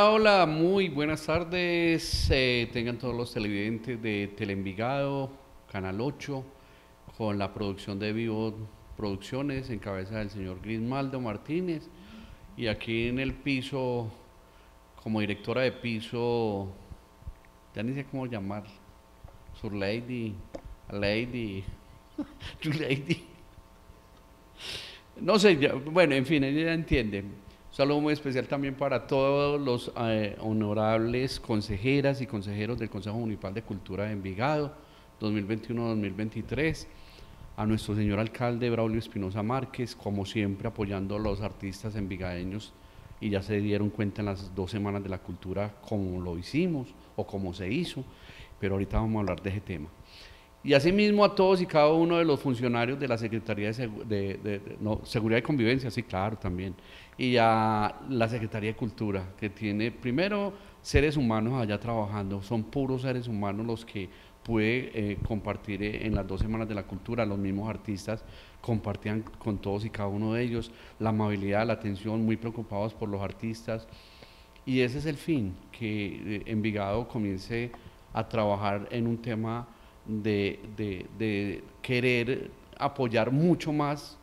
Hola, muy buenas tardes. Eh, tengan todos los televidentes de Telenvigado, Canal 8, con la producción de Vivo Producciones en cabeza del señor Grismaldo Martínez. Y aquí en el piso, como directora de piso, ya ni sé cómo llamar, Sur Lady, Lady, Lady. No sé, bueno, en fin, ella entiende saludo muy especial también para todos los eh, honorables consejeras y consejeros del Consejo Municipal de Cultura de Envigado 2021-2023 a nuestro señor alcalde Braulio Espinosa Márquez, como siempre apoyando a los artistas envigadeños y ya se dieron cuenta en las dos semanas de la cultura cómo lo hicimos o cómo se hizo, pero ahorita vamos a hablar de ese tema. Y asimismo a todos y cada uno de los funcionarios de la Secretaría de, Seguridad y Convivencia, sí, claro, también, y a la Secretaría de Cultura, que tiene primero seres humanos allá trabajando, son puros seres humanos los que pude eh, compartir eh, en las dos semanas de la cultura, los mismos artistas compartían con todos y cada uno de ellos la amabilidad, la atención, muy preocupados por los artistas. Y ese es el fin, que eh, Envigado comience a trabajar en un tema de, de, de querer apoyar mucho más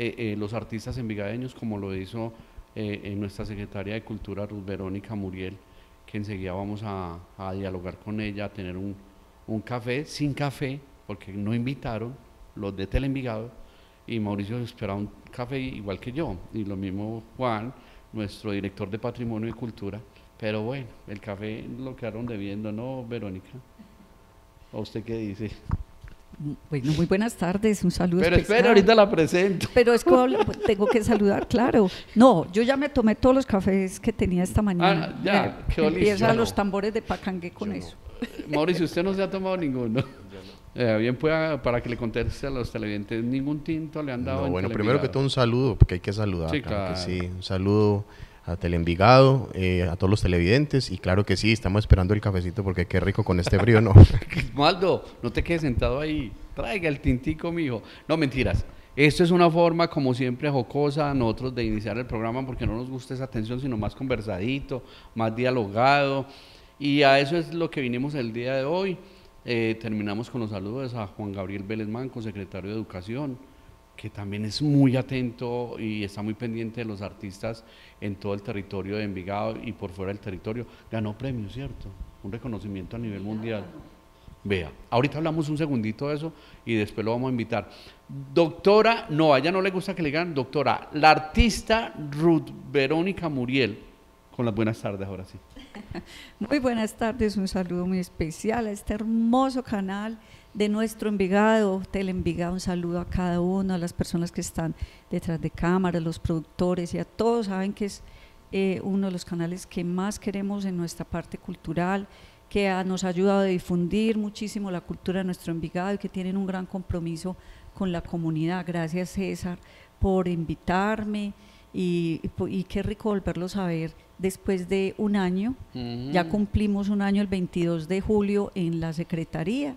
eh, eh, los artistas envigadeños, como lo hizo eh, en nuestra secretaria de Cultura, Ruth Verónica Muriel, que enseguida vamos a, dialogar con ella, a tener un, un, café sin café, porque no invitaron los de Telenvigado y Mauricio esperaba un café igual que yo, y lo mismo Juan, nuestro director de Patrimonio y Cultura, pero bueno, el café lo quedaron debiendo, ¿no, Verónica? a usted qué dice? Bueno, muy buenas tardes, un saludo. Pero espera, ahorita la presento. Pero es que pues, tengo que saludar, claro. No, yo ya me tomé todos los cafés que tenía esta ah, mañana. Ah, ya, me, Empieza los tambores de pacangue con eso. Eh, Mauricio, usted no se ha tomado ninguno. Eh, bien, pueda, ah, para que le conteste a los televidentes, ningún tinto le han dado. bueno, primero que todo un saludo, porque hay que saludar. Sí, claro. sí, un saludo a telenvigado eh, a todos los televidentes y claro que sí, estamos esperando el cafecito porque qué rico con este frío, ¿no? Maldo, no te quedes sentado ahí, traiga el tintico, mijo. No, mentiras. Esto es una forma, como siempre, jocosa nosotros de iniciar el programa porque no nos gusta esa atención, sino más conversadito, más dialogado. Y a eso es lo que vinimos el día de hoy. Eh, terminamos con los saludos a Juan Gabriel Vélez Manco, secretario de Educación, que también es muy atento y está muy pendiente de los artistas en todo el territorio de Envigado y por fuera del territorio, ganó premio, ¿cierto? Un reconocimiento a nivel mundial. Vea, ahorita hablamos un segundito de eso y después lo vamos a invitar. Doctora, no, a ella no le gusta que le digan doctora, la artista Ruth Verónica Muriel, con las buenas tardes ahora sí. Muy buenas tardes, un saludo muy especial a este hermoso canal de nuestro Envigado, Tele Envigado, un saludo a cada uno, a las personas que están detrás de cámara, los productores y a todos. Saben que es eh, uno de los canales que más queremos en nuestra parte cultural, que nos ha ayudado a difundir muchísimo la cultura de nuestro Envigado y que tienen un gran compromiso con la comunidad. Gracias César por invitarme y, qué rico volverlos a ver después de un año. Ya mm. cumplimos un año el 22 de julio en la Secretaría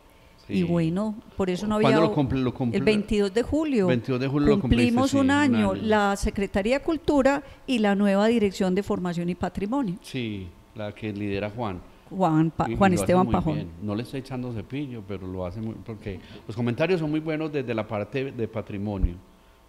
y bueno, por eso no había... Lo lo El 22 de julio. 22 de julio Cumplimos un, año, la Secretaría de Cultura y la nueva Dirección de Formación y Patrimonio. Sí, la que lidera Juan. Juan, Juan Esteban Pajón. No le estoy echando cepillo, pero lo hace muy... Porque los comentarios son muy buenos desde la parte de patrimonio.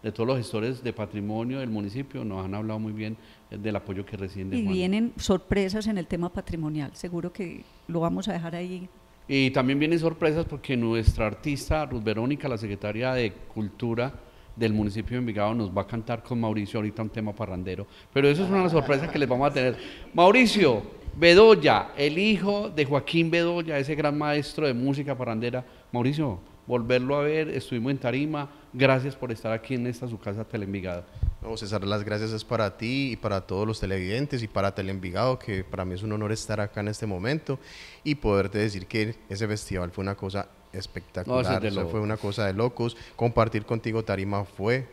De todos los gestores de patrimonio del municipio nos han hablado muy bien eh, del apoyo que reciben. De y vienen sorpresas en el tema patrimonial. Seguro que lo vamos a dejar ahí y también vienen sorpresas porque nuestra artista Ruth Verónica, la secretaria de Cultura del municipio de Envigado, nos va a cantar con Mauricio ahorita un tema parrandero. Pero eso es una de las sorpresas que les vamos a tener. Mauricio Bedoya, el hijo de Joaquín Bedoya, ese gran maestro de música parrandera. Mauricio, volverlo a ver, estuvimos en Tarima Gracias por estar aquí en esta su casa Telenvigado. No, César, las gracias es para ti y para todos los televidentes y para Telenvigado, que para mí es un honor estar acá en este momento y poderte decir que ese festival fue una cosa espectacular, fue una cosa de locos. Compartir contigo Tarima fue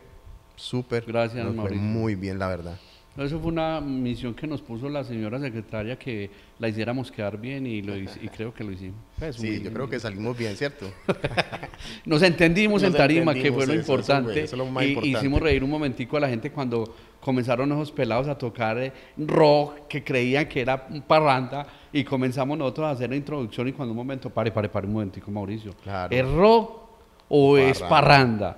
súper. Gracias, muy bien, la verdad. Eso fue una misión que nos puso la señora secretaria que la hiciéramos quedar bien y, lo, creo que lo hicimos. Pues, sí, yo creo que salimos bien, ¿cierto? nos entendimos en tarima, que fue lo importante. Hicimos reír un momentico a la gente cuando comenzaron los pelados a tocar eh, rock que creían que era parranda y comenzamos nosotros a hacer la introducción y cuando un momento, pare, pare, pare un momentico, Mauricio. Claro. El rock o es parranda.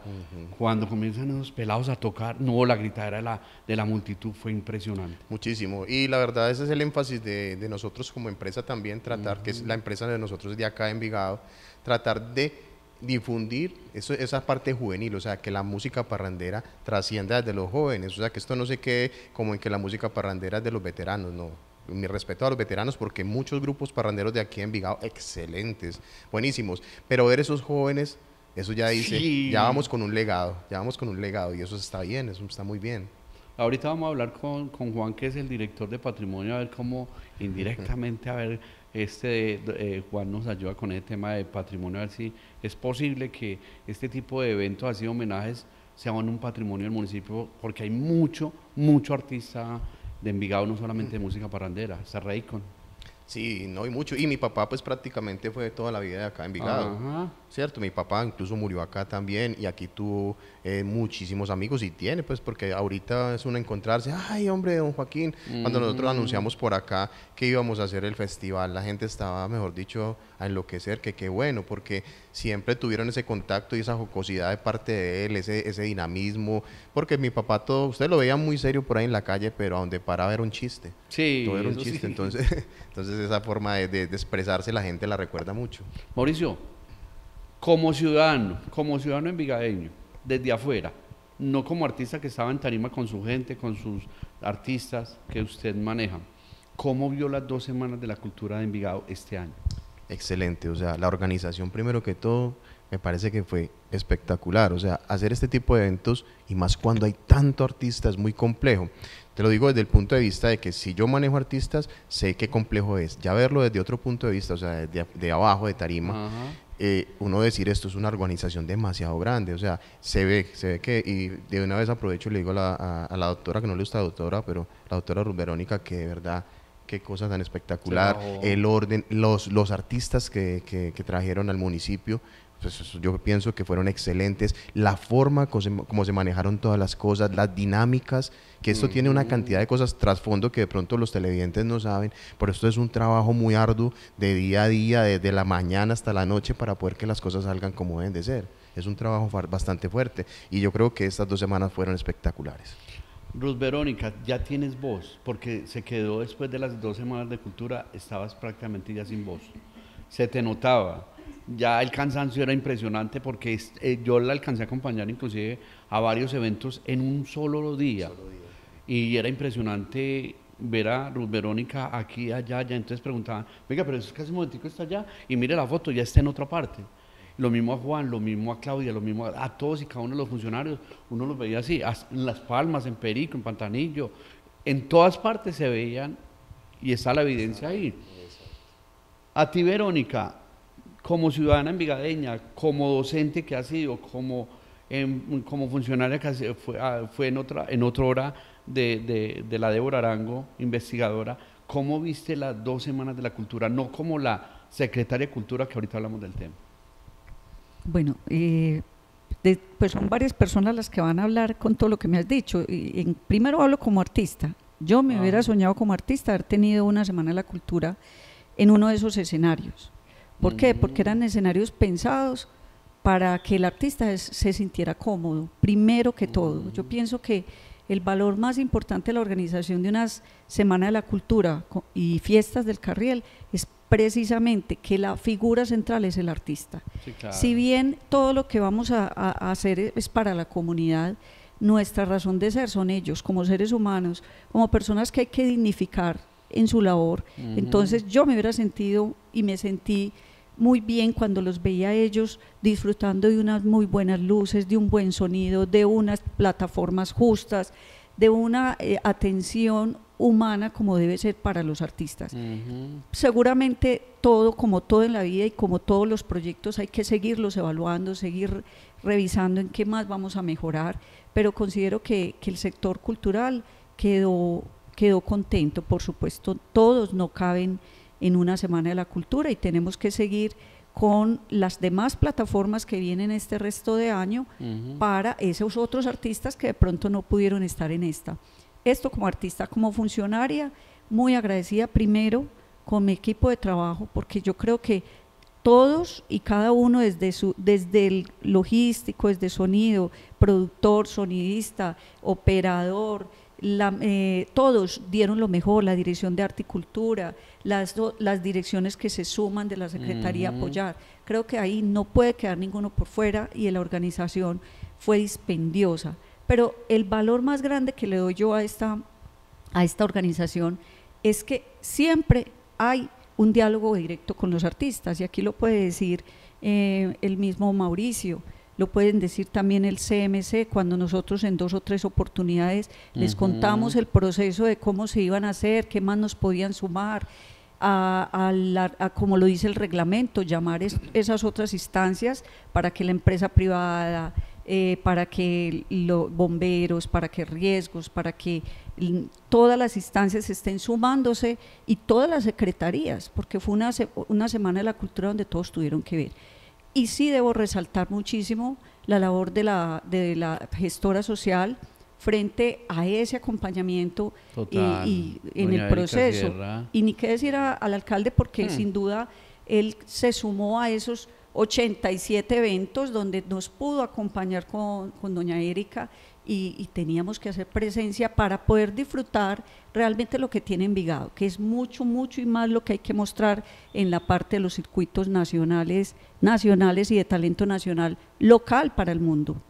Cuando comienzan los pelados a tocar, no, la gritadera de la, de la multitud fue impresionante. Muchísimo. Y la verdad, ese es el énfasis de, nosotros como empresa también, tratar, que es la empresa de nosotros de acá en Vigado, tratar de difundir eso, esa parte juvenil, o sea, que la música parrandera trascienda desde los jóvenes, o sea, que esto no se quede como en que la música parrandera es de los veteranos, no. Mi respeto a los veteranos porque muchos grupos parranderos de aquí en Vigado, excelentes, buenísimos, pero ver esos jóvenes eso ya dice, ya vamos con un legado, ya vamos con un legado y eso está bien, eso está muy bien. Ahorita vamos a hablar con, con Juan, que es el director de patrimonio, a ver cómo indirectamente, a ver, este eh, Juan nos ayuda con el tema de patrimonio, a ver si es posible que este tipo de eventos, así homenajes, sean un patrimonio del municipio, porque hay mucho, mucho artista de Envigado, no solamente de mm. música parrandera, está Raycon. Sí, no hay mucho. Y mi papá pues prácticamente fue toda la vida de acá en Envigado. Ajá. ¿cierto? Mi papá incluso murió acá también y aquí tuvo eh, muchísimos amigos y tiene, pues, porque ahorita es uno encontrarse, ay, hombre, don Joaquín, cuando nosotros mm. anunciamos por acá que íbamos a hacer el festival, la gente estaba, mejor dicho, a enloquecer, que qué bueno, porque siempre tuvieron ese contacto y esa jocosidad de parte de él, ese, ese dinamismo, porque mi papá todo, usted lo veía muy serio por ahí en la calle, pero a donde paraba era un chiste. Sí. Todo era un chiste, entonces, entonces esa forma de expresarse la gente la recuerda mucho. Mauricio, como ciudadano, como ciudadano envigadeño, desde afuera, no como artista que estaba en tarima con su gente, con sus artistas que usted maneja. ¿Cómo vio las dos semanas de la cultura de Envigado este año? Excelente, o sea, la organización primero que todo me parece que fue espectacular, o sea, hacer este tipo de eventos y más cuando hay tanto artista es muy complejo. Te lo digo desde el punto de vista de que si yo manejo artistas, sé qué complejo es. Ya verlo desde otro punto de vista, o sea, desde de abajo de tarima, eh, uno decir esto es una organización demasiado grande, o sea, se ve, se ve que, y de una vez aprovecho y le digo a la, doctora, que no le gusta la doctora, pero la doctora Ruth Verónica, que de verdad, qué cosa tan espectacular, el orden, los, artistas que trajeron al municipio, pues, yo pienso que fueron excelentes. La forma como se, manejaron todas las cosas, las dinámicas, que esto tiene una cantidad de cosas trasfondo que de pronto los televidentes no saben, por esto es un trabajo muy arduo de día a día, de la mañana hasta la noche para poder que las cosas salgan como deben de ser. Es un trabajo bastante fuerte y yo creo que estas dos semanas fueron espectaculares. Ruth Verónica, ya tienes voz, porque se quedó después de las dos semanas de cultura, estabas prácticamente ya sin voz. Se te notaba, ya el cansancio era impresionante porque eh, yo la alcancé a acompañar inclusive a varios eventos en un solo día. Y era impresionante ver a Verónica aquí, allá, allá. Entonces preguntaban, venga, pero eso es casi hace un momentico está allá y mire la foto, ya está en otra parte. Lo mismo a Juan, lo mismo a Claudia, lo mismo a, a todos y cada uno de los funcionarios. Uno los veía así, en Las Palmas, en Perico, en Pantanillo. En todas partes se veían y está la evidencia ahí. A ti, Verónica, como ciudadana envigadeña, como docente que ha sido, como, em, como funcionaria que fue, ah, fue en, otra, en otra hora de, la Débora Arango, investigadora, ¿cómo viste las dos semanas de la cultura? No como la secretaria de Cultura, que ahorita hablamos del tema. Bueno, eh, pues son varias personas las que van a hablar con todo lo que me has dicho. primero hablo como artista. Yo me ah. hubiera soñado como artista haber tenido una semana de la cultura en uno de esos escenarios. ¿Por qué? Porque mm. eran escenarios pensados para que el artista se sintiera cómodo, primero que todo. Mm. Yo pienso que el valor más importante de la organización de una Semana de la Cultura y fiestas del Carriel es precisamente que la figura central es el artista. Si bien todo lo que vamos a, hacer e, es para la comunidad, nuestra razón de ser son ellos, como seres humanos, como personas que hay que dignificar en su labor. Entonces yo me hubiera sentido y me sentí muy bien cuando los veía ellos disfrutando de unas muy buenas luces, de un buen sonido, de unas plataformas justas, de una eh, atención humana como debe ser para los artistas. Seguramente todo, como todo en la vida y como todos los proyectos, hay que seguirlos evaluando, seguir revisando en qué más vamos a mejorar, pero considero que, que el sector cultural quedó, quedó contento, por supuesto, todos no caben en una Semana de la Cultura y tenemos que seguir con las demás plataformas que vienen este resto de año para esos otros artistas que de pronto no pudieron estar en esta. Esto como artista, como funcionaria, muy agradecida primero con mi equipo de trabajo, porque yo creo que todos y cada uno desde, su, desde el logístico, desde sonido, productor, sonidista, operador, eh, todos dieron lo mejor, la dirección de arte y cultura las, las direcciones que se suman de la Secretaría apoyar. Creo que ahí no puede quedar ninguno por fuera y la organización fue dispendiosa. Pero el valor más grande que le doy yo a esta, organización es que siempre hay un diálogo directo con los artistas y aquí lo puede decir eh, el mismo Mauricio lo pueden decir también el CMC, cuando nosotros en dos o tres oportunidades les contamos el proceso de cómo se iban a hacer, qué más nos podían sumar, a, como lo dice el reglamento, llamar esas otras instancias para que la empresa privada, eh, para que los bomberos, para que riesgos, para que todas las instancias estén sumándose y todas las secretarías, porque fue una, una semana de la cultura donde todos tuvieron que ver. Y sí debo resaltar muchísimo la labor de la, de la gestora social frente a ese acompañamiento y, en el proceso. Y ni qué decir al alcalde porque hmm. sin duda él se sumó a esos 87 eventos donde nos pudo acompañar con, con doña Erika y, teníamos que hacer presencia para poder disfrutar realmente lo que tiene Envigado, que es mucho, mucho y más lo que hay que mostrar en la parte de los circuitos nacionales, nacionales y de talento nacional local para el mundo.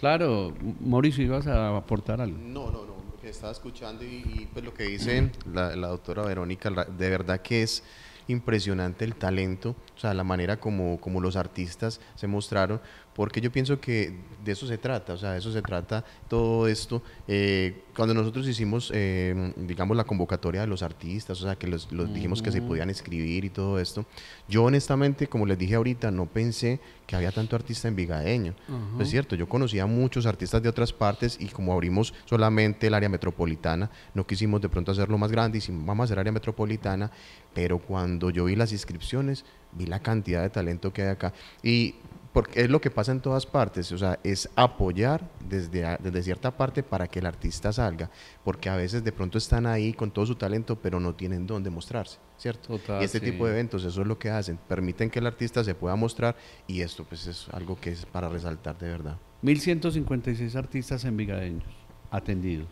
Claro, Mauricio, ¿ibas a aportar algo? No, no, no, lo que estaba escuchando y, pues lo que dice la, la doctora Verónica, de verdad que es impresionante el talento, o sea, la manera como, como los artistas se mostraron, porque yo pienso que de eso se trata, o sea, de eso se trata todo esto. Eh, cuando nosotros hicimos, eh, digamos, la convocatoria de los artistas, o sea, que los, dijimos que se podían escribir y todo esto, yo honestamente, como les dije ahorita, no pensé que había tanto artista en Vigadeño. Es cierto, yo conocía muchos artistas de otras partes y como abrimos solamente el área metropolitana, no quisimos de pronto hacerlo más grande, y hicimos, vamos a hacer área metropolitana, pero cuando yo vi las inscripciones, vi la cantidad de talento que hay acá. Y porque es lo que pasa en todas partes, o sea, es apoyar desde, desde cierta parte para que el artista salga, porque a veces de pronto están ahí con todo su talento, pero no tienen dónde mostrarse, ¿cierto? y este tipo de eventos, eso es lo que hacen, permiten que el artista se pueda mostrar y esto pues es algo que es para resaltar de verdad. 1156 artistas en Vigadeños atendidos.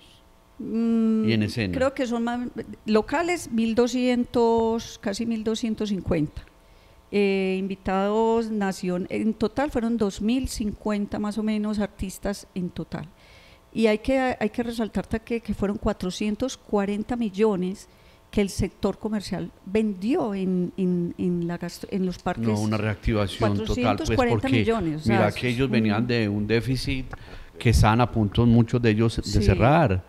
Mm, y en escena. Creo que son más locales 1200, casi 1250. Eh, invitados nación, en total fueron 2.050 más o menos artistas en total. Y hay que, hay que resaltar que, que fueron 440 millones que el sector comercial vendió en, en, los parques. No, una reactivación total, pues millones, mira que ellos venían de un déficit que están a punto muchos de ellos de cerrar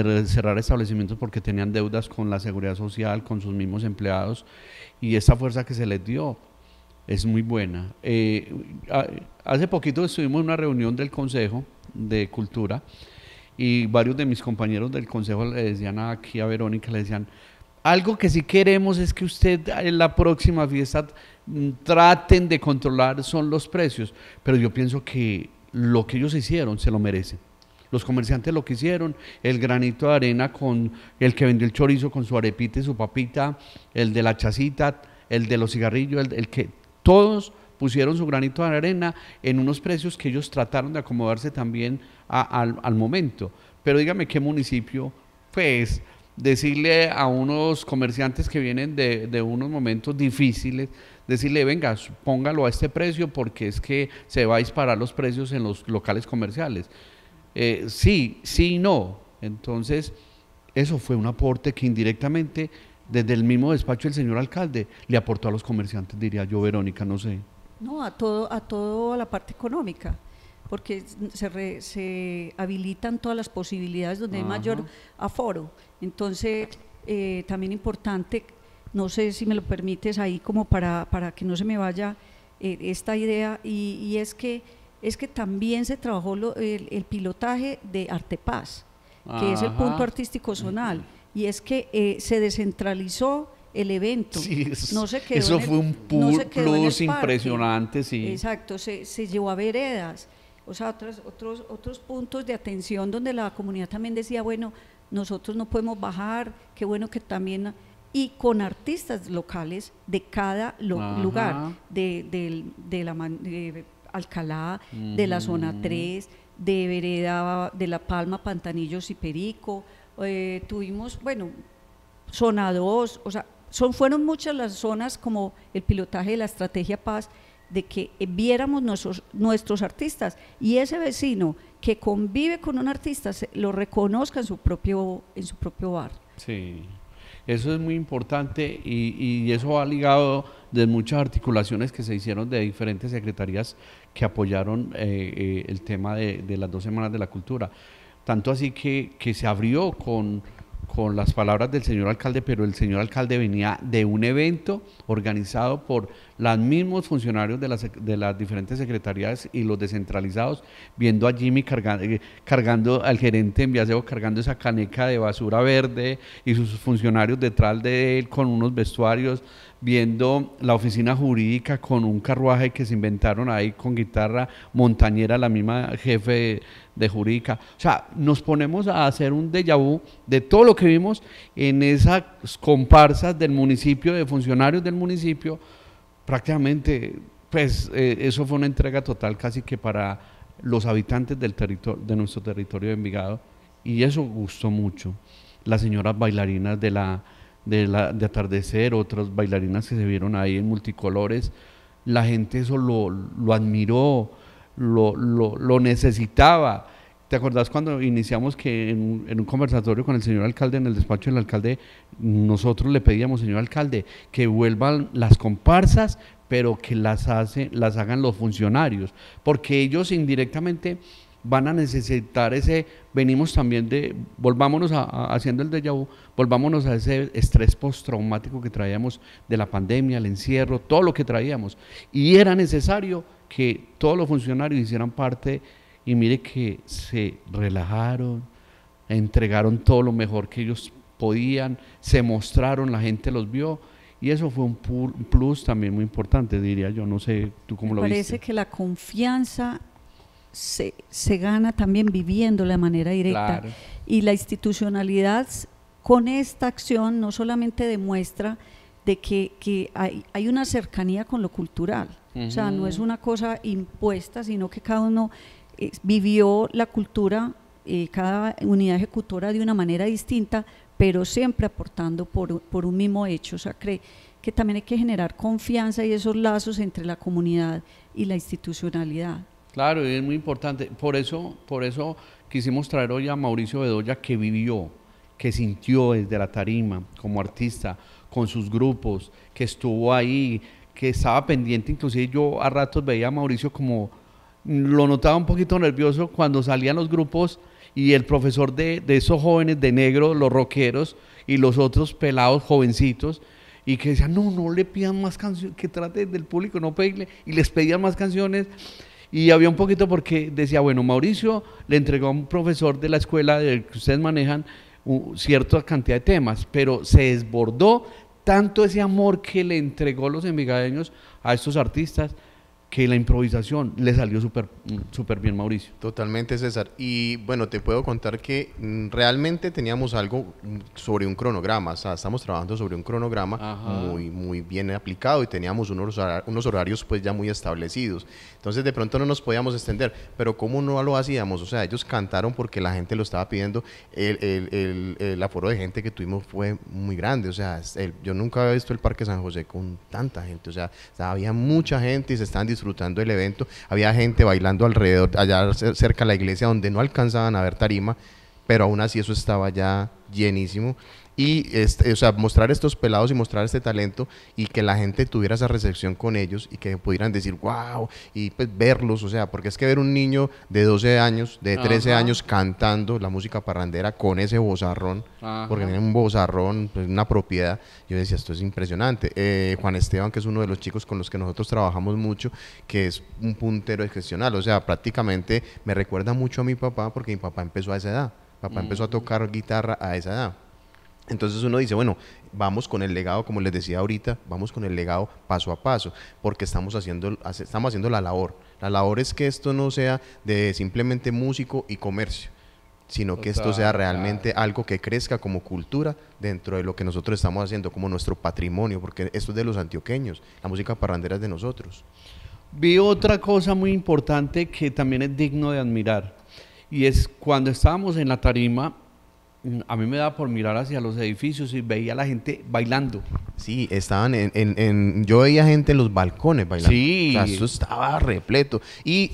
de cerrar establecimientos porque tenían deudas con la seguridad social, con sus mismos empleados, y esa fuerza que se les dio es muy buena. Eh, hace poquito estuvimos en una reunión del Consejo de Cultura y varios de mis compañeros del Consejo le decían aquí a Verónica, le decían, algo que sí queremos es que usted en la próxima fiesta mm, traten de controlar son los precios, pero yo pienso que lo que ellos hicieron se lo merecen. Los comerciantes lo que hicieron, el granito de arena con el que vendió el chorizo con su arepita y su papita, el de la chacita, el de los cigarrillos, el, que todos pusieron su granito de arena en unos precios que ellos trataron de acomodarse también al, momento. Pero dígame qué municipio, pues decirle a unos comerciantes que vienen de, de, unos momentos difíciles, decirle, venga, póngalo a este precio porque es que se va a disparar los precios en los locales comerciales. Eh, sí, sí y no. Entonces, eso fue un aporte que indirectamente desde el mismo despacho del señor alcalde le aportó a los comerciantes, diría yo, Verónica, no sé. No, a todo, a toda la parte económica, porque se, se habilitan todas las posibilidades donde hay mayor aforo. Entonces, eh, también importante, no sé si me lo permites ahí como para, para que no se me vaya eh, esta idea, y es que es que también se trabajó el, pilotaje de Artepaz, que es el punto artístico zonal, mm-hmm. y es que eh, se descentralizó el evento. eso, no sé qué eso fue un plus impresionante, sí. Exacto, se, llevó a veredas, o sea, otros, otros, otros puntos de atención donde la comunidad también decía, bueno, nosotros no podemos bajar, qué bueno que también y con artistas locales de cada lugar, de, la, Alcalá, de la zona 3, de Vereda, de La Palma, Pantanillos y Perico. Eh, tuvimos, bueno, zona 2, o sea, son, fueron muchas las zonas como el pilotaje de la estrategia Paz, de que viéramos nuestros, nuestros artistas y ese vecino que convive con un artista lo reconozca en su propio, en su propio bar. Sí, eso es muy importante y, y eso va ligado de muchas articulaciones que se hicieron de diferentes secretarías que apoyaron eh, eh, el tema de, las dos semanas de la cultura. Tanto así que, que se abrió con, con las palabras del señor alcalde, pero el señor alcalde venía de un evento organizado por los mismos funcionarios de las, de las diferentes secretarías y los descentralizados, viendo a Jimmy cargando, eh, cargando al gerente en Viaseo, cargando esa caneca de basura verde y sus funcionarios detrás de él con unos vestuarios viendo la oficina jurídica con un carruaje que se inventaron ahí con guitarra montañera, la misma jefe de, jurídica. O sea, nos ponemos a hacer un déjà vu de todo lo que vimos en esas comparsas del municipio, de funcionarios del municipio, prácticamente, pues eh, eso fue una entrega total casi que para los habitantes del territorio, de nuestro territorio de Envigado, y eso gustó mucho. Las señoras bailarinas de la de, la, atardecer, otras bailarinas que se vieron ahí en multicolores, la gente eso lo, admiró, lo, necesitaba. ¿Te acordás cuando iniciamos que en, en, un conversatorio con el señor alcalde, en el despacho del alcalde, nosotros le pedíamos, señor alcalde, que vuelvan las comparsas, pero que las, hace, las hagan los funcionarios, porque ellos indirectamente van a necesitar ese, venimos también de, volvámonos a, haciendo el de vu, volvámonos a ese estrés postraumático que traíamos de la pandemia, el encierro, todo lo que traíamos. Y era necesario que todos los funcionarios hicieran parte y mire que se relajaron, entregaron todo lo mejor que ellos podían, se mostraron, la gente los vio. Y eso fue un plus también muy importante, diría yo. No sé tú cómo lo viste. Parece que la confianza se, gana también viviendo de manera directa. Y la institucionalidad con esta acción no solamente demuestra de que, hay, una cercanía con lo cultural, o sea, no es una cosa impuesta, sino que cada uno eh, vivió la cultura, eh, cada unidad ejecutora de una manera distinta, pero siempre aportando por, por un mismo hecho, o sea, cree que también hay que generar confianza y esos lazos entre la comunidad y la institucionalidad. Claro, es muy importante. Por eso, por eso quisimos traer hoy a Mauricio Bedoya, que vivió, que sintió desde la tarima como artista, con sus grupos, que estuvo ahí, que estaba pendiente. Inclusive yo a ratos veía a Mauricio como lo notaba un poquito nervioso cuando salían los grupos y el profesor de, esos jóvenes de negro, los rockeros y los otros pelados jovencitos y que decían, no, no le pidan más canciones, que trate del público, no pegle, y les pedían más canciones y había un poquito porque decía, bueno, Mauricio le entregó a un profesor de la escuela del que ustedes manejan cierta cantidad de temas, pero se desbordó tanto ese amor que le entregó los envigadeños a estos artistas que la improvisación le salió súper super bien, Mauricio. Totalmente, César. Y bueno, te puedo contar que mm, realmente teníamos algo mm, sobre un cronograma, o sea, estamos trabajando sobre un cronograma muy, muy bien aplicado y teníamos unos, unos horarios pues ya muy establecidos. Entonces de pronto no nos podíamos extender, pero ¿cómo no lo hacíamos? O sea, ellos cantaron porque la gente lo estaba pidiendo, el, el, el, el aforo de gente que tuvimos fue muy grande, o sea, yo nunca había visto el Parque San José con tanta gente, o sea, había mucha gente y se estaban disfrutando disfrutando el evento. Había gente bailando alrededor, allá cerca de la iglesia, donde no alcanzaban a ver tarima, pero aún así eso estaba ya llenísimo y este, o sea, mostrar estos pelados y mostrar este talento y que la gente tuviera esa recepción con ellos y que pudieran decir, wow, y pues verlos, o sea, porque es que ver un niño de 12 años, de 13 años cantando la música parrandera con ese bozarrón, porque tiene un bozarrón, pues, una propiedad, yo decía, esto es impresionante. Eh, Juan Esteban, que es uno de los chicos con los que nosotros trabajamos mucho, que es un puntero excepcional, o sea, prácticamente me recuerda mucho a mi papá porque mi papá empezó a esa edad, papá mm. empezó a tocar guitarra a esa edad. Entonces uno dice, bueno, vamos con el legado, como les decía ahorita, vamos con el legado paso a paso, porque estamos haciendo, estamos haciendo la labor. La labor es que esto no sea de simplemente músico y comercio, sino que esto sea realmente algo que crezca como cultura dentro de lo que nosotros estamos haciendo, como nuestro patrimonio, porque esto es de los antioqueños, la música parrandera es de nosotros. Vi otra cosa muy importante que también es digno de admirar, y es cuando estábamos en la tarima, a mí me daba por mirar hacia los edificios y veía a la gente bailando. Sí, estaban en, en, yo veía gente en los balcones bailando. Sí. eso estaba repleto. Y,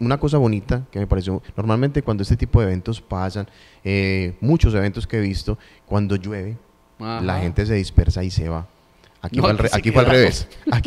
una cosa bonita que me pareció, normalmente cuando este tipo de eventos pasan, eh, muchos eventos que he visto, cuando llueve, la gente se dispersa y se va. Aquí, fue, al, revés. Aquí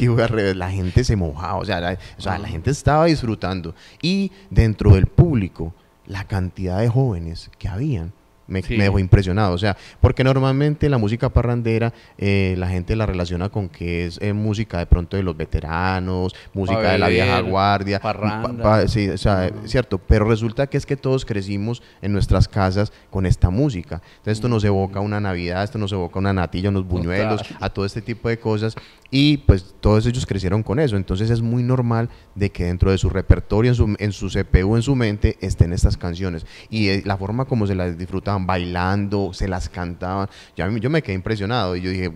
fue al revés. La gente se mojaba. O sea, o sea, la ah. gente estaba disfrutando. Y dentro del público, la cantidad de jóvenes que habían me, dejó impresionado. O sea, porque normalmente la música parrandera eh, la gente la relaciona con que es eh, música de pronto de los veteranos, música de la vieja guardia. o sea, cierto. Pero resulta que es que todos crecimos en nuestras casas con esta música. Entonces, esto nos evoca una Navidad, esto nos evoca una natilla, unos buñuelos, a todo este tipo de cosas. Y pues todos ellos crecieron con eso. Entonces, es muy normal de que dentro de su repertorio, en su, CPU, en su mente, estén estas canciones. Y eh, la forma como se las disfrutan bailando, se las cantaban. Yo, yo me quedé impresionado y yo dije,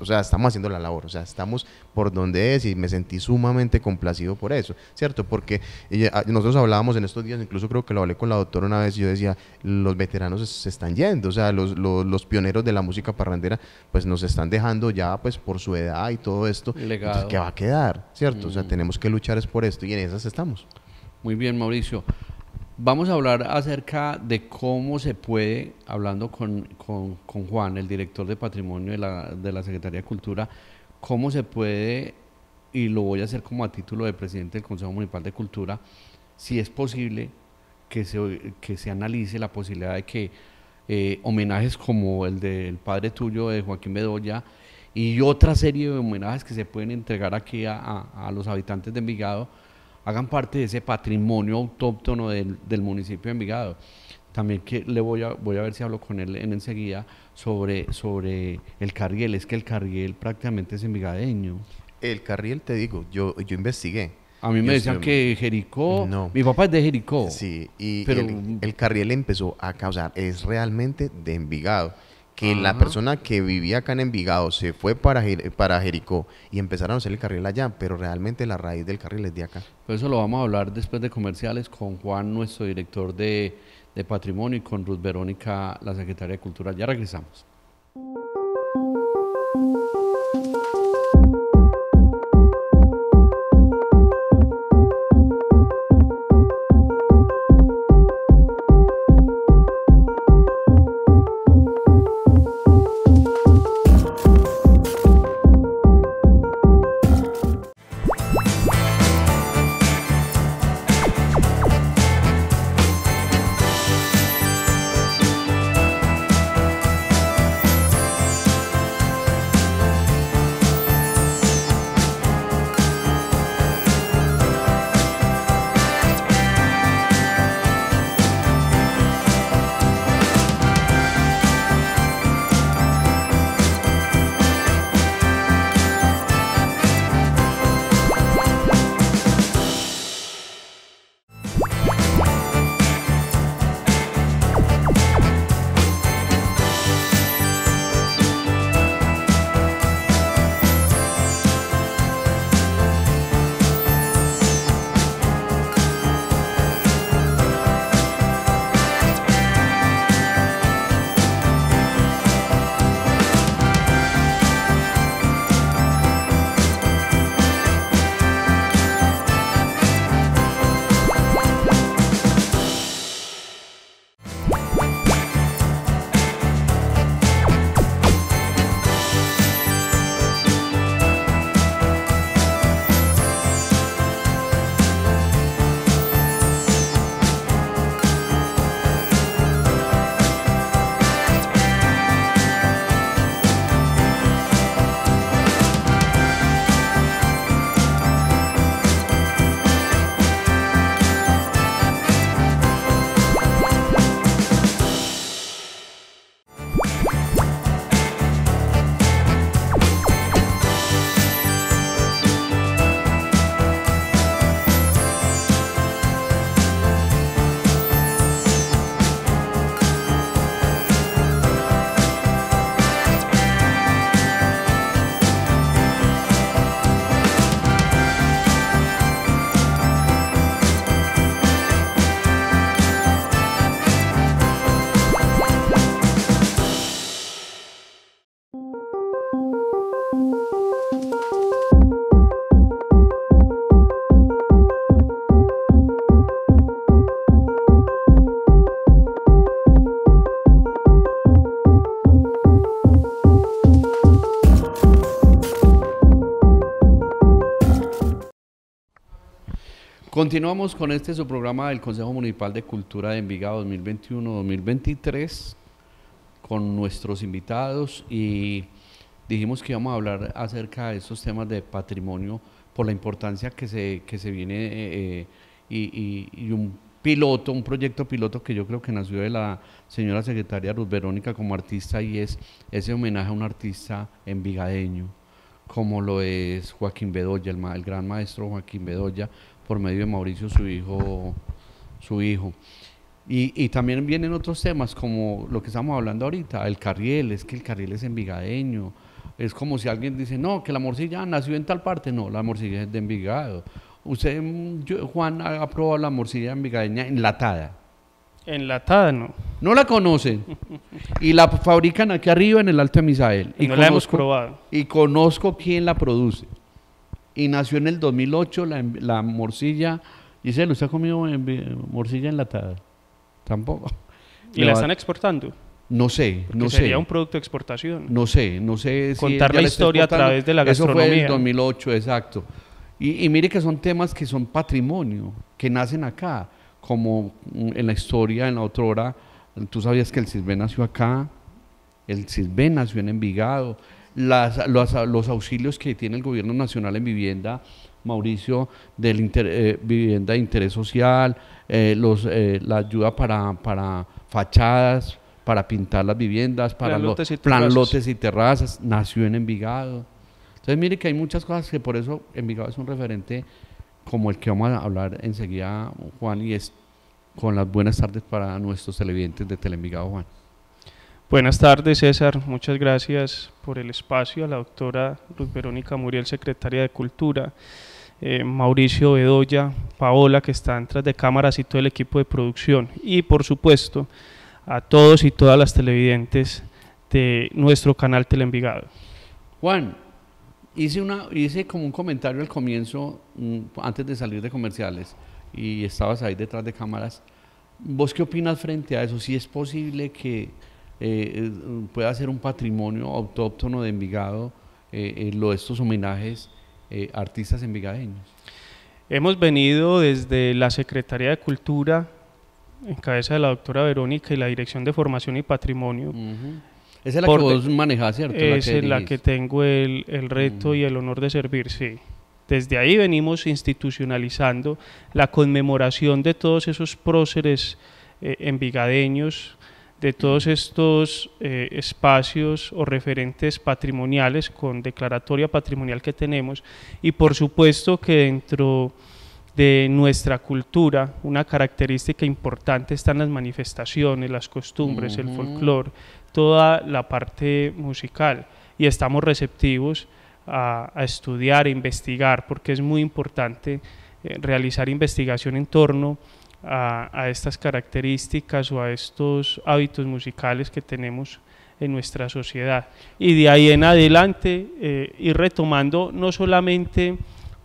o sea, estamos haciendo la labor, o sea, estamos por donde es y me sentí sumamente complacido por eso, ¿cierto? Porque ah, nosotros hablábamos en estos días, incluso creo que lo hablé con la doctora una vez, y yo decía, los veteranos se, están yendo, o sea, los, pioneros de la música parrandera, pues nos están dejando ya, pues por su edad y todo esto, entonces, ¿qué va a quedar? ¿Cierto? O sea, mm. tenemos que luchar es por esto y en esas estamos. Muy bien, Mauricio. Vamos a hablar acerca de cómo se puede, hablando con, Juan, el director de patrimonio de la, Secretaría de Cultura, cómo se puede, y lo voy a hacer como a título de presidente del Consejo Municipal de Cultura, si es posible que se, que se analice la posibilidad de que eh, homenajes como el del padre tuyo, de Joaquín Bedoya, y otra serie de homenajes que se pueden entregar aquí a los habitantes de Envigado, hagan parte de ese patrimonio autóctono del, del municipio de Envigado. También que le voy a, voy a ver si hablo con él en enseguida sobre, sobre el carriel. Es que el carriel prácticamente es envigadeño. El carriel, te digo, yo, yo investigué. A mí me decían que Jericó, no. mi papá es de Jericó. Sí, y pero... el, el carriel empezó a causar, es realmente de Envigado que la ah. persona que vivía acá en Envigado se fue para, para Jericó y empezaron a hacer el carril allá, pero realmente la raíz del carril es de acá. Por pues eso lo vamos a hablar después de comerciales con Juan, nuestro director de, de patrimonio, y con Ruth Verónica, la secretaria de Cultura. Ya regresamos. Continuamos con este su programa del Consejo Municipal de Cultura de Envigado 2021-2023 con nuestros invitados y dijimos que íbamos a hablar acerca de estos temas de patrimonio por la importancia que se, que se viene eh, eh, y, y, un piloto, un proyecto piloto que yo creo que nació de la señora secretaria Ruth Verónica como artista y es ese homenaje a un artista envigadeño como lo es Joaquín Bedoya, el, gran maestro Joaquín Bedoya, por medio de Mauricio, su hijo. Su hijo. Y, también vienen otros temas como lo que estamos hablando ahorita, el carriel, es que el carriel es envigadeño. Es como si alguien dice, no, que la morcilla nació en tal parte. No, la morcilla es de Envigado. Usted, Juan, ha probado la morcilla envigadeña enlatada. Enlatada, no. No la conocen. y la fabrican aquí arriba en el Alto de Misael. Y, no la hemos probado. Y conozco quién la produce. Y nació en el 2008 la, la morcilla. se ¿usted ha comido morcilla enlatada? Tampoco. ¿Y la, están exportando? No sé, no sería sé. Sería un producto de exportación. No sé, no sé. Si Contar la historia a través de la gastronomía. Eso fue en 2008, exacto. Y, y, mire que son temas que son patrimonio, que nacen acá como mm, en la historia, en la otra hora, tú sabías que el CISB nació acá, el CISB nació en Envigado, las, los, los, auxilios que tiene el gobierno nacional en vivienda, Mauricio, de eh, vivienda de interés social, eh, los, eh, la ayuda para, para fachadas, para pintar las viviendas, para plan lotes, y plan lotes y terrazas, nació en Envigado. Entonces mire que hay muchas cosas que por eso Envigado es un referente como el que vamos a hablar enseguida, Juan, y es con las buenas tardes para nuestros televidentes de Telemigado, Juan. Buenas tardes, César. Muchas gracias por el espacio a la doctora Luz Verónica Muriel, secretaria de Cultura, eh, Mauricio Bedoya, Paola, que está tras de cámaras y todo el equipo de producción. Y por supuesto, a todos y todas las televidentes de nuestro canal telenvigado Juan, Hice, una, hice como un comentario al comienzo, mm, antes de salir de comerciales, y estabas ahí detrás de cámaras. ¿Vos qué opinas frente a eso? Si es posible que eh, eh, pueda ser un patrimonio autóctono de Envigado eh, eh lo de estos homenajes artistas envigadeños. Hemos venido desde la Secretaría de Cultura, en cabeza de la doctora Verónica y la Dirección de Formación y Patrimonio, esa es la que vos manejás, ¿cierto? Esa es la que tengo el, el reto y el honor de servir, sí. Desde ahí venimos institucionalizando la conmemoración de todos esos próceres envigadeños, eh, de todos estos eh, espacios o referentes patrimoniales con declaratoria patrimonial que tenemos y por supuesto que dentro de nuestra cultura una característica importante están las manifestaciones, las costumbres, el folclore toda la parte musical y estamos receptivos a, estudiar, e investigar, porque es muy importante eh, realizar investigación en torno a, estas características o a estos hábitos musicales que tenemos en nuestra sociedad. Y de ahí en adelante eh, ir retomando no solamente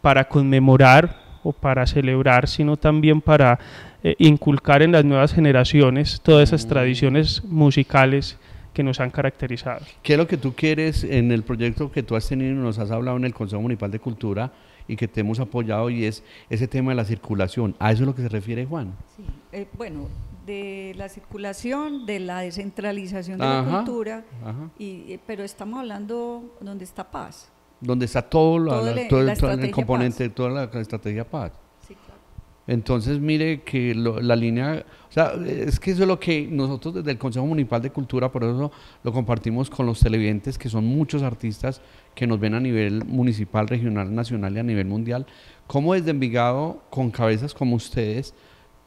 para conmemorar o para celebrar, sino también para eh, inculcar en las nuevas generaciones todas esas mm. tradiciones musicales que nos han caracterizado. ¿Qué es lo que tú quieres en el proyecto que tú has tenido y nos has hablado en el Consejo Municipal de Cultura y que te hemos apoyado y es ese tema de la circulación? ¿A eso es lo que se refiere Juan? Sí, eh, bueno, de la circulación, de la descentralización de la cultura, eh, pero estamos hablando donde está paz. Donde está todo, todo, el componente, de toda la estrategia paz. Entonces, mire que la línea, o sea, es que eso es lo que nosotros desde el Consejo Municipal de Cultura, por eso lo compartimos con los televidentes, que son muchos artistas que nos ven a nivel municipal, regional, nacional y a nivel mundial, como desde Envigado, con cabezas como ustedes,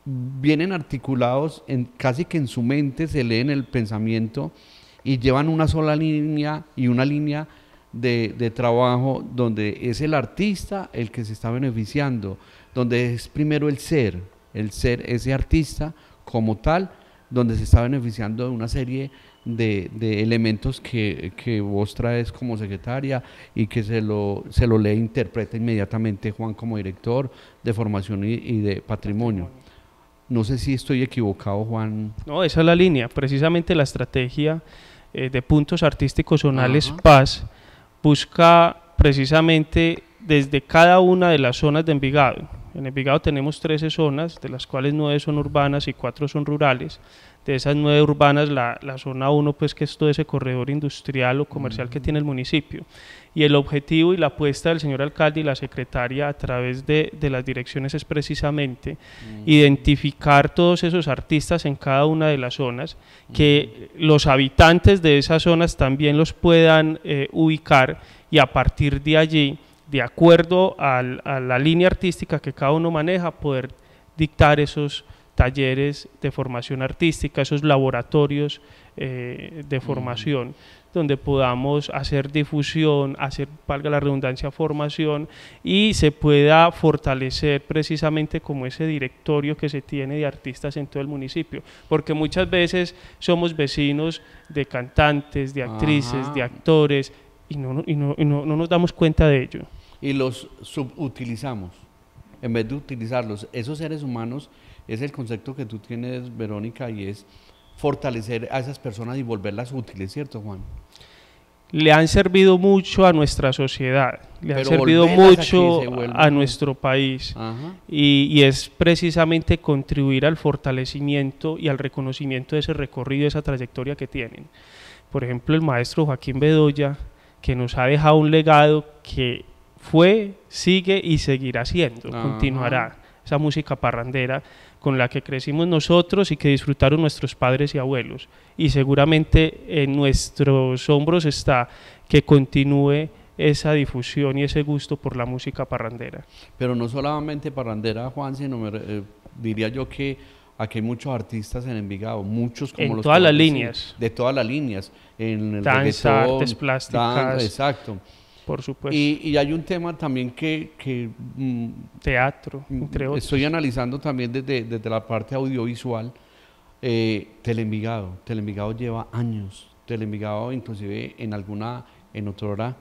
vienen articulados, en, casi que en su mente se leen el pensamiento y llevan una sola línea y una línea de, trabajo donde es el artista el que se está beneficiando, donde es primero el ser, el ser ese artista como tal, donde se está beneficiando de una serie de, elementos que, vos traes como secretaria y que se lo, se lo lee, e interpreta inmediatamente Juan como director de formación y, de patrimonio. No sé si estoy equivocado, Juan. No, esa es la línea. Precisamente la estrategia eh, de puntos artísticos zonales Paz busca precisamente desde cada una de las zonas de Envigado en Envigado tenemos 13 zonas, de las cuales 9 son urbanas y 4 son rurales. De esas 9 urbanas, la, zona 1, pues que es todo ese corredor industrial o comercial que tiene el municipio. Y el objetivo y la apuesta del señor alcalde y la secretaria a través de, las direcciones es precisamente mm. identificar todos esos artistas en cada una de las zonas, que los habitantes de esas zonas también los puedan eh, ubicar y a partir de allí de acuerdo a la línea artística que cada uno maneja, poder dictar esos talleres de formación artística, esos laboratorios eh, de mm. formación, donde podamos hacer difusión, hacer, valga la redundancia, formación y se pueda fortalecer precisamente como ese directorio que se tiene de artistas en todo el municipio, porque muchas veces somos vecinos de cantantes, de actrices, de ah. actores y, y, no, y no nos damos cuenta de ello y los subutilizamos en vez de utilizarlos. Esos seres humanos es el concepto que tú tienes, Verónica, y es fortalecer a esas personas y volverlas útiles, ¿cierto, Juan? Le han servido mucho a nuestra sociedad, le ha han servido mucho a nuestro país y, y, es precisamente contribuir al fortalecimiento y al reconocimiento de ese recorrido, de esa trayectoria que tienen. Por ejemplo, el maestro Joaquín Bedoya, que nos ha dejado un legado que fue, sigue y seguirá siendo, continuará esa música parrandera con la que crecimos nosotros y que disfrutaron nuestros padres y abuelos. Y seguramente en nuestros hombros está que continúe esa difusión y ese gusto por la música parrandera. Pero no solamente parrandera, Juan, sino eh, diría yo que aquí hay muchos artistas en Envigado, muchos como en los todas las líneas. De todas las líneas. En el artes plásticas. exacto supuesto. Y, hay un tema también que... Mm, Teatro, mm, entre Estoy analizando también desde, la parte audiovisual. Eh, Telemigado. Telemigado lleva años. Telemigado, inclusive en alguna, en otra hora,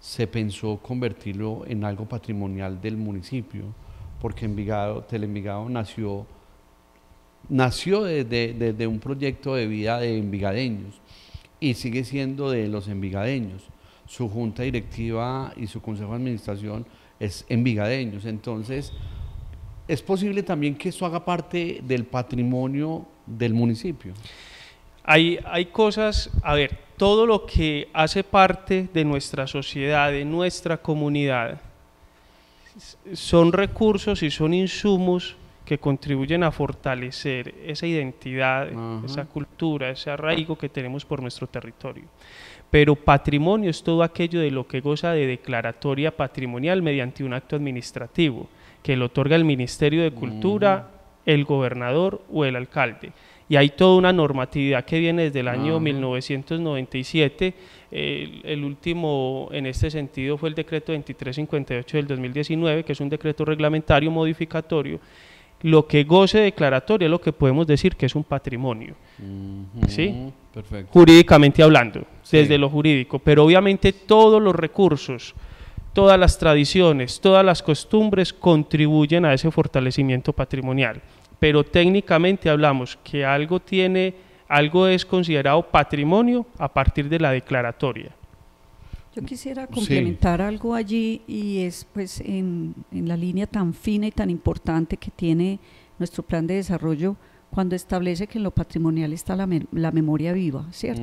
se pensó convertirlo en algo patrimonial del municipio, porque Envigado, Telemigado nació, nació desde, desde un proyecto de vida de envigadeños y sigue siendo de los envigadeños su junta directiva y su consejo de administración es en Vigadeños. Entonces, es posible también que eso haga parte del patrimonio del municipio. Hay, hay cosas, a ver, todo lo que hace parte de nuestra sociedad, de nuestra comunidad, son recursos y son insumos que contribuyen a fortalecer esa identidad, esa cultura, ese arraigo que tenemos por nuestro territorio. Pero patrimonio es todo aquello de lo que goza de declaratoria patrimonial mediante un acto administrativo que lo otorga el Ministerio de Cultura, el gobernador o el alcalde. Y hay toda una normatividad que viene desde el año 1997. el último en este sentido fue el decreto 2358 del 2019, que es un decreto reglamentario modificatorio lo que goce declaratoria es lo que podemos decir que es un patrimonio. ¿Sí? Perfecto. Jurídicamente hablando, desde lo jurídico. Pero obviamente todos los recursos, todas las tradiciones, todas las costumbres contribuyen a ese fortalecimiento patrimonial. Pero técnicamente hablamos que algo tiene, algo es considerado patrimonio a partir de la declaratoria. Yo quisiera complementar algo allí y es pues en, la línea tan fina y tan importante que tiene nuestro plan de desarrollo cuando establece que en lo patrimonial está la, memoria viva, ¿cierto?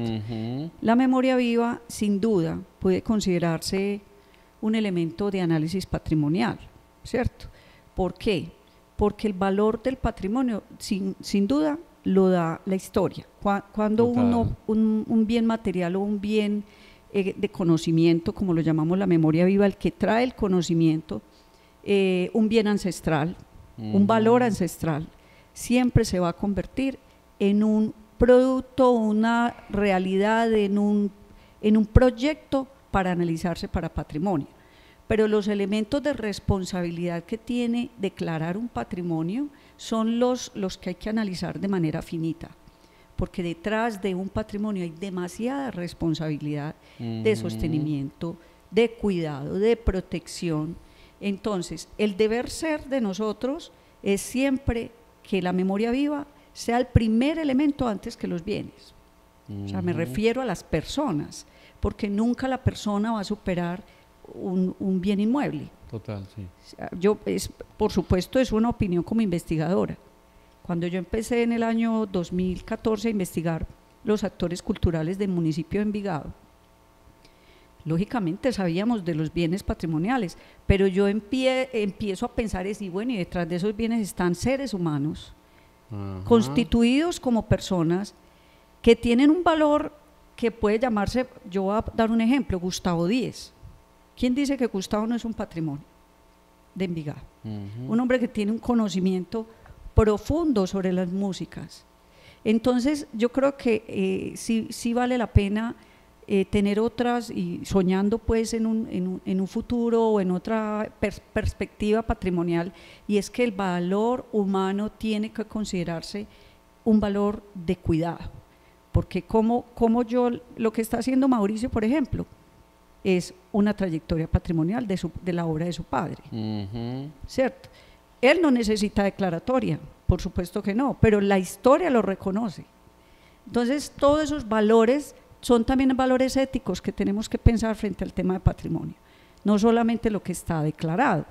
La memoria viva sin duda puede considerarse un elemento de análisis patrimonial, ¿cierto? ¿Por qué? Porque el valor del patrimonio sin, sin duda lo da la historia. Cuando uno, un, un bien material o un bien eh, de conocimiento, como lo llamamos la memoria viva, el que trae el conocimiento, eh, un bien ancestral, un valor ancestral, siempre se va a convertir en un producto, una realidad, en un, en un proyecto para analizarse para patrimonio. Pero los elementos de responsabilidad que tiene declarar un patrimonio son los, los que hay que analizar de manera finita porque detrás de un patrimonio hay demasiada responsabilidad de sostenimiento, de cuidado, de protección. Entonces, el deber ser de nosotros es siempre que la memoria viva sea el primer elemento antes que los bienes. O sea, me refiero a las personas, porque nunca la persona va a superar un, bien inmueble. Total, sí. Yo, por supuesto, es una opinión como investigadora. Cuando yo empecé en el año 2014 a investigar los actores culturales del municipio de Envigado, lógicamente sabíamos de los bienes patrimoniales, pero yo empiezo a pensar es, y bueno, y detrás de esos bienes están seres humanos, constituidos como personas que tienen un valor que puede llamarse, yo voy a dar un ejemplo, Gustavo Díez. ¿Quién dice que Gustavo no es un patrimonio de Envigado? Un hombre que tiene un conocimiento profundo sobre las músicas. Entonces, yo creo que eh, sí, vale la pena eh, tener otras y soñando pues en un, futuro o en otra perspectiva patrimonial, y es que el valor humano tiene que considerarse un valor de cuidado, porque como, como yo, lo que está haciendo Mauricio, por ejemplo, es una trayectoria patrimonial de, la obra de su padre, ¿cierto? Él no necesita declaratoria, por supuesto que no, pero la historia lo reconoce. Entonces, todos esos valores son también valores éticos que tenemos que pensar frente al tema de patrimonio, no solamente lo que está declarado.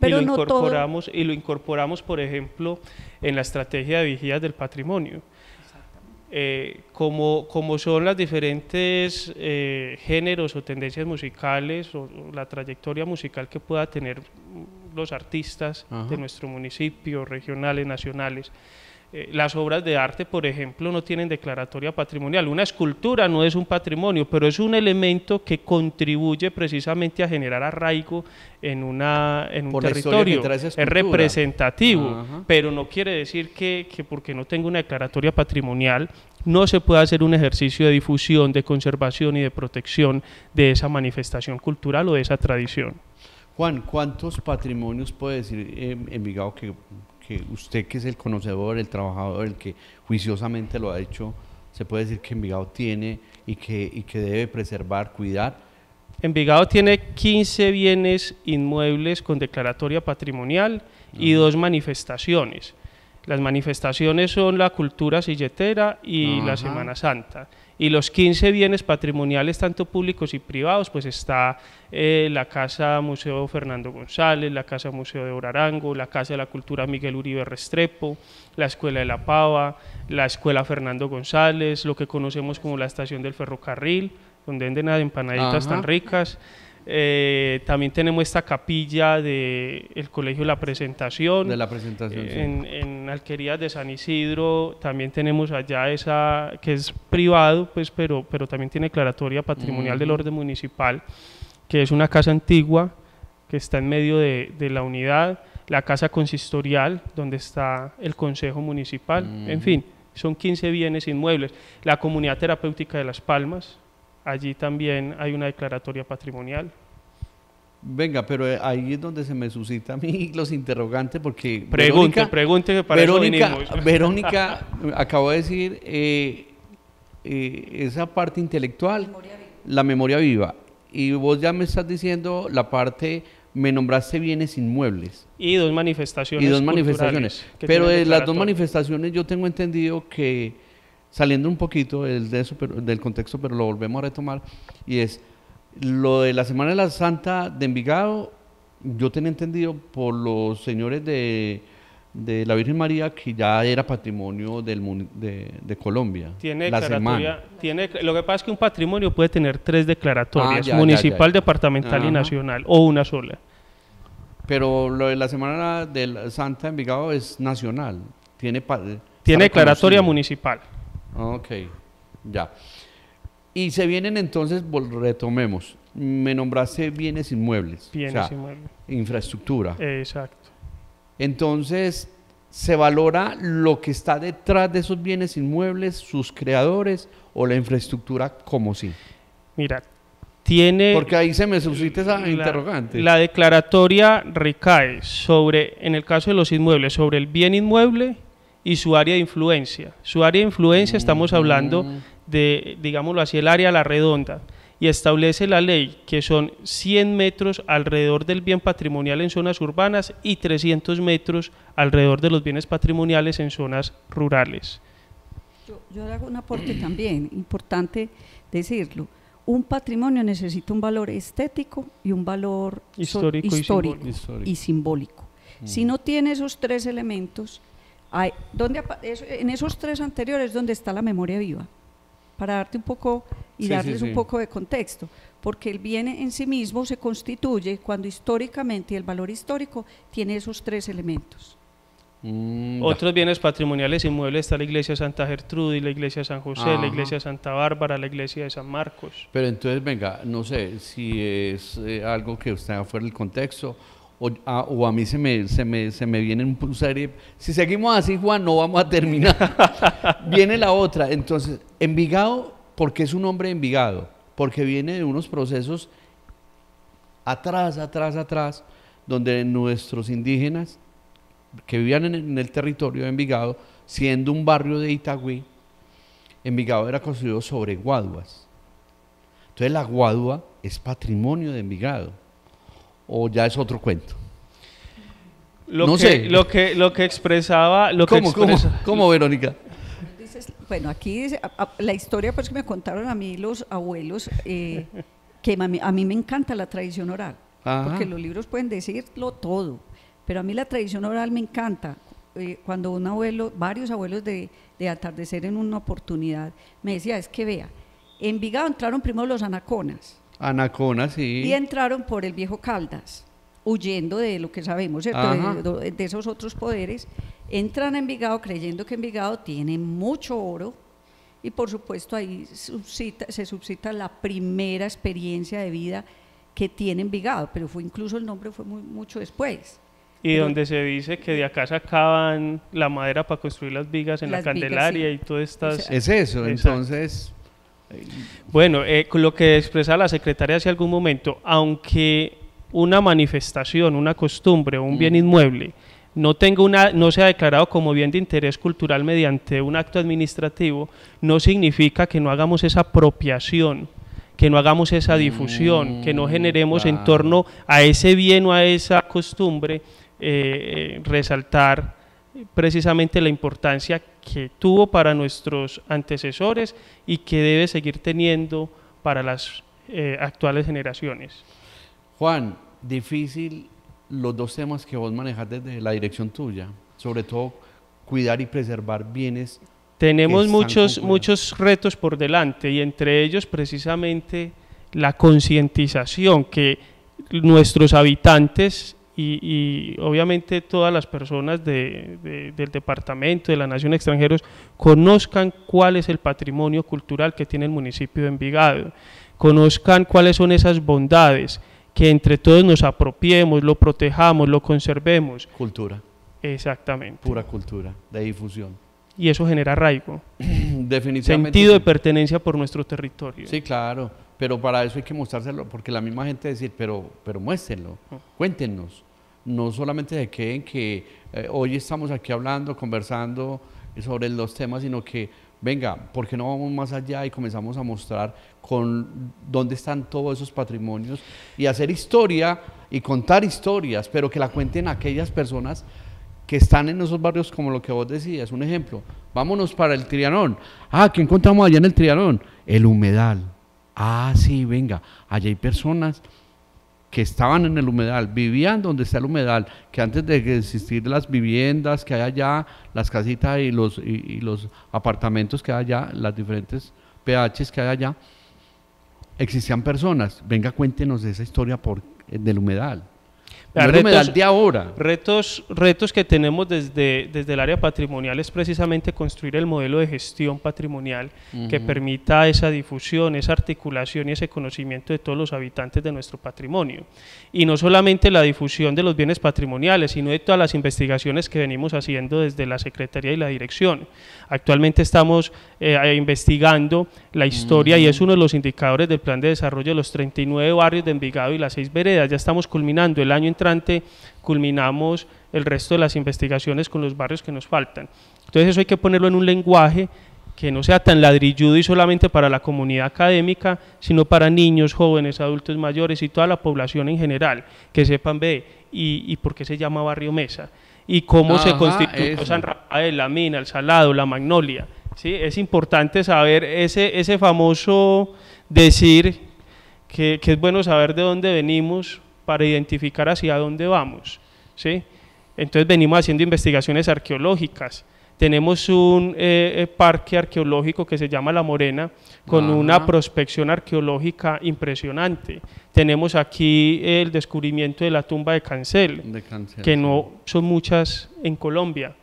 Pero y lo incorporamos, y lo incorporamos, por ejemplo, en la estrategia de vigías del patrimonio. Eh, como, como, son las diferentes eh, géneros o tendencias musicales o, la trayectoria musical que pueda tener los artistas de nuestro municipio, regionales, nacionales. Eh, las obras de arte, por ejemplo, no tienen declaratoria patrimonial. Una escultura no es un patrimonio, pero es un elemento que contribuye precisamente a generar arraigo en, una, un territorio. Es representativo, pero no quiere decir que, porque no tenga una declaratoria patrimonial no se puede hacer un ejercicio de difusión, de conservación y de protección de esa manifestación cultural o de esa tradición. Juan, ¿cuántos patrimonios puede decir em, Envigado que, usted que es el conocedor, el trabajador, el que juiciosamente lo ha hecho, se puede decir que Envigado tiene y que, debe preservar, cuidar? Envigado tiene 15 bienes inmuebles con declaratoria patrimonial y dos manifestaciones. Las manifestaciones son la cultura silletera y la Semana Santa. Y los 15 bienes patrimoniales, tanto públicos y privados, pues está eh, la Casa Museo Fernando González, la Casa Museo de Orarango, la Casa de la Cultura Miguel Uribe Restrepo, la Escuela de la Pava, la Escuela Fernando González, lo que conocemos como la Estación del Ferrocarril, donde venden las empanaditas tan ricas. Eh, también tenemos esta capilla del el Colegio La Presentación. De la Presentación, eh, en, Alquería de San Isidro también tenemos allá esa, que es privado, pues, pero, pero también tiene declaratoria patrimonial del orden municipal, que es una casa antigua que está en medio de, la unidad, la casa consistorial, donde está el Consejo Municipal, en fin, son 15 bienes inmuebles. La comunidad terapéutica de Las Palmas, Allí también hay una declaratoria patrimonial. Venga, pero eh, ahí es donde se me suscitan a mí los interrogantes porque... Pregunte, Verónica, pregunte para Verónica, Verónica, acabo de decir, eh, eh, esa parte intelectual, la memoria viva. Y vos ya me estás diciendo la parte, me nombraste bienes inmuebles. Y dos manifestaciones. Y dos manifestaciones. Pero de las dos manifestaciones yo tengo entendido que saliendo un poquito del, contexto, pero lo volvemos a retomar, y es lo de la Semana de la Santa de Envigado, yo tenía entendido por los señores de, la Virgen María que ya era patrimonio del de, Colombia. Tiene la Tiene, lo que pasa es que un patrimonio puede tener tres declaratorias, ah, municipal, departamental y nacional, o una sola. Pero lo de la Semana de la Santa de Envigado es nacional. Tiene, tiene declaratoria municipal. Ok, ya. Y se vienen entonces, retomemos, me nombraste bienes inmuebles. Bienes inmuebles. Infraestructura. Exacto. Entonces, se valora lo que está detrás de esos bienes inmuebles, sus creadores o la infraestructura como sí. Mira, tiene... Porque ahí se me suscita esa interrogante. La declaratoria recae sobre, en el caso de los inmuebles, sobre el bien inmueble y su área de influencia. Su área de influencia estamos hablando mm. de, digámoslo así, el área a la redonda y establece la ley que son 100 metros alrededor del bien patrimonial en zonas urbanas y 300 metros alrededor de los bienes patrimoniales en zonas rurales. Yo, hago un aporte también, importante decirlo. Un patrimonio necesita un valor estético y un valor histórico, histórico, y, simbólico. Si mm. no tiene esos tres elementos, en esos tres anteriores, ¿dónde está la memoria viva? Para darte un poco y darles un poco de contexto, porque el bien en sí mismo se constituye cuando históricamente el valor histórico tiene esos tres elementos. Mm, Otros bienes patrimoniales inmuebles está la iglesia de Santa Gertrudis, la iglesia de San José, la iglesia de Santa Bárbara, la iglesia de San Marcos. Pero entonces, venga, no sé si es eh, algo que usted fuera el contexto Ah, o a, mí se me, se me, se me un serie. Si seguimos así, Juan, no vamos a terminar. viene la otra. Entonces, Envigado, porque es un hombre Envigado? Porque viene de unos procesos atrás, atrás, atrás, donde nuestros indígenas que vivían en, en el territorio de Envigado, siendo un barrio de Itagüí, Envigado era construido sobre guaduas. Entonces la guadua es patrimonio de Envigado o ya es otro cuento? no sé. Lo que, lo que expresaba... Lo ¿Cómo, que Verónica? bueno, aquí dice, la historia pues que me contaron a mí los abuelos, eh, que a mí, me encanta la tradición oral, porque los libros pueden decirlo todo, pero a mí la tradición oral me encanta. Eh, cuando un abuelo, varios abuelos de, de atardecer en una oportunidad, me decía, es que vea, en Vigado entraron primero los anaconas, Anacona, sí. Y entraron por el viejo Caldas, huyendo de lo que sabemos, De, esos otros poderes. Entran a Envigado creyendo que Envigado tiene mucho oro y por supuesto ahí se suscita la primera experiencia de vida que tiene Envigado, pero fue incluso el nombre fue muy, mucho después. Y donde se dice que de acá acaban la madera para construir las vigas en la Candelaria y todas estas... es eso, entonces bueno, eh, lo que expresaba la secretaria hace algún momento, aunque una manifestación, una costumbre, un bien inmueble, no, tenga una, no sea declarado como bien de interés cultural mediante un acto administrativo, no significa que no hagamos esa apropiación, que no hagamos esa difusión, que no mm, generemos en torno a ese bien o a esa costumbre eh, eh, resaltar precisamente la importancia que tuvo para nuestros antecesores y que debe seguir teniendo para las eh, actuales generaciones. Juan, difícil los dos temas que vos manejas desde la dirección tuya, sobre todo cuidar y preservar bienes. Tenemos muchos, muchos retos por delante y entre ellos precisamente la concientización que nuestros habitantes y, obviamente todas las personas del departamento, de la Nación Extranjeros, conozcan cuál es el patrimonio cultural que tiene el municipio de Envigado, conozcan cuáles son esas bondades, que entre todos nos apropiemos, lo protejamos, lo conservemos. Cultura. Exactamente. Pura cultura de difusión. Y eso genera arraigo. Definitivamente. Sentido de pertenencia por nuestro territorio. Sí, claro. Pero para eso hay que mostrárselo, porque la misma gente decir, pero, pero muéstrenlo, ah. cuéntenos no solamente se queden que eh, hoy estamos aquí hablando, conversando sobre los temas, sino que venga, ¿por qué no vamos más allá y comenzamos a mostrar con dónde están todos esos patrimonios y hacer historia y contar historias, pero que la cuenten aquellas personas que están en esos barrios como lo que vos decías, un ejemplo, vámonos para el Trianón. Ah, ¿qué encontramos allá en el Trianón? El humedal. Ah, sí, venga, allá hay personas que estaban en el humedal, vivían donde está el humedal, que antes de existir las viviendas que hay allá, las casitas y los, y, los apartamentos que hay allá, las diferentes PHs que hay allá, existían personas. Venga, cuéntenos esa historia por, del humedal retos, de ahora. Retos, retos que tenemos desde, desde el área patrimonial es precisamente construir el modelo de gestión patrimonial que permita esa difusión, esa articulación y ese conocimiento de todos los habitantes de nuestro patrimonio. Y no solamente la difusión de los bienes patrimoniales, sino de todas las investigaciones que venimos haciendo desde la Secretaría y la Dirección. Actualmente estamos eh, investigando la historia y es uno de los indicadores del Plan de Desarrollo de los 39 barrios de Envigado y las 6 veredas. Ya estamos culminando el año entre culminamos el resto de las investigaciones con los barrios que nos faltan. Entonces eso hay que ponerlo en un lenguaje que no sea tan ladrilludo y solamente para la comunidad académica, sino para niños, jóvenes, adultos mayores y toda la población en general, que sepan, ve, y, por qué se llama Barrio Mesa, y cómo se constituye San Rafael, la mina, el salado, la magnolia. ¿sí? Es importante saber ese, ese famoso decir que es bueno saber de dónde venimos, para identificar hacia dónde vamos. ¿sí? Entonces venimos haciendo investigaciones arqueológicas. Tenemos un eh, eh, parque arqueológico que se llama La Morena, con una prospección arqueológica impresionante. Tenemos aquí el descubrimiento de la tumba de Cancel, que no son muchas en Colombia.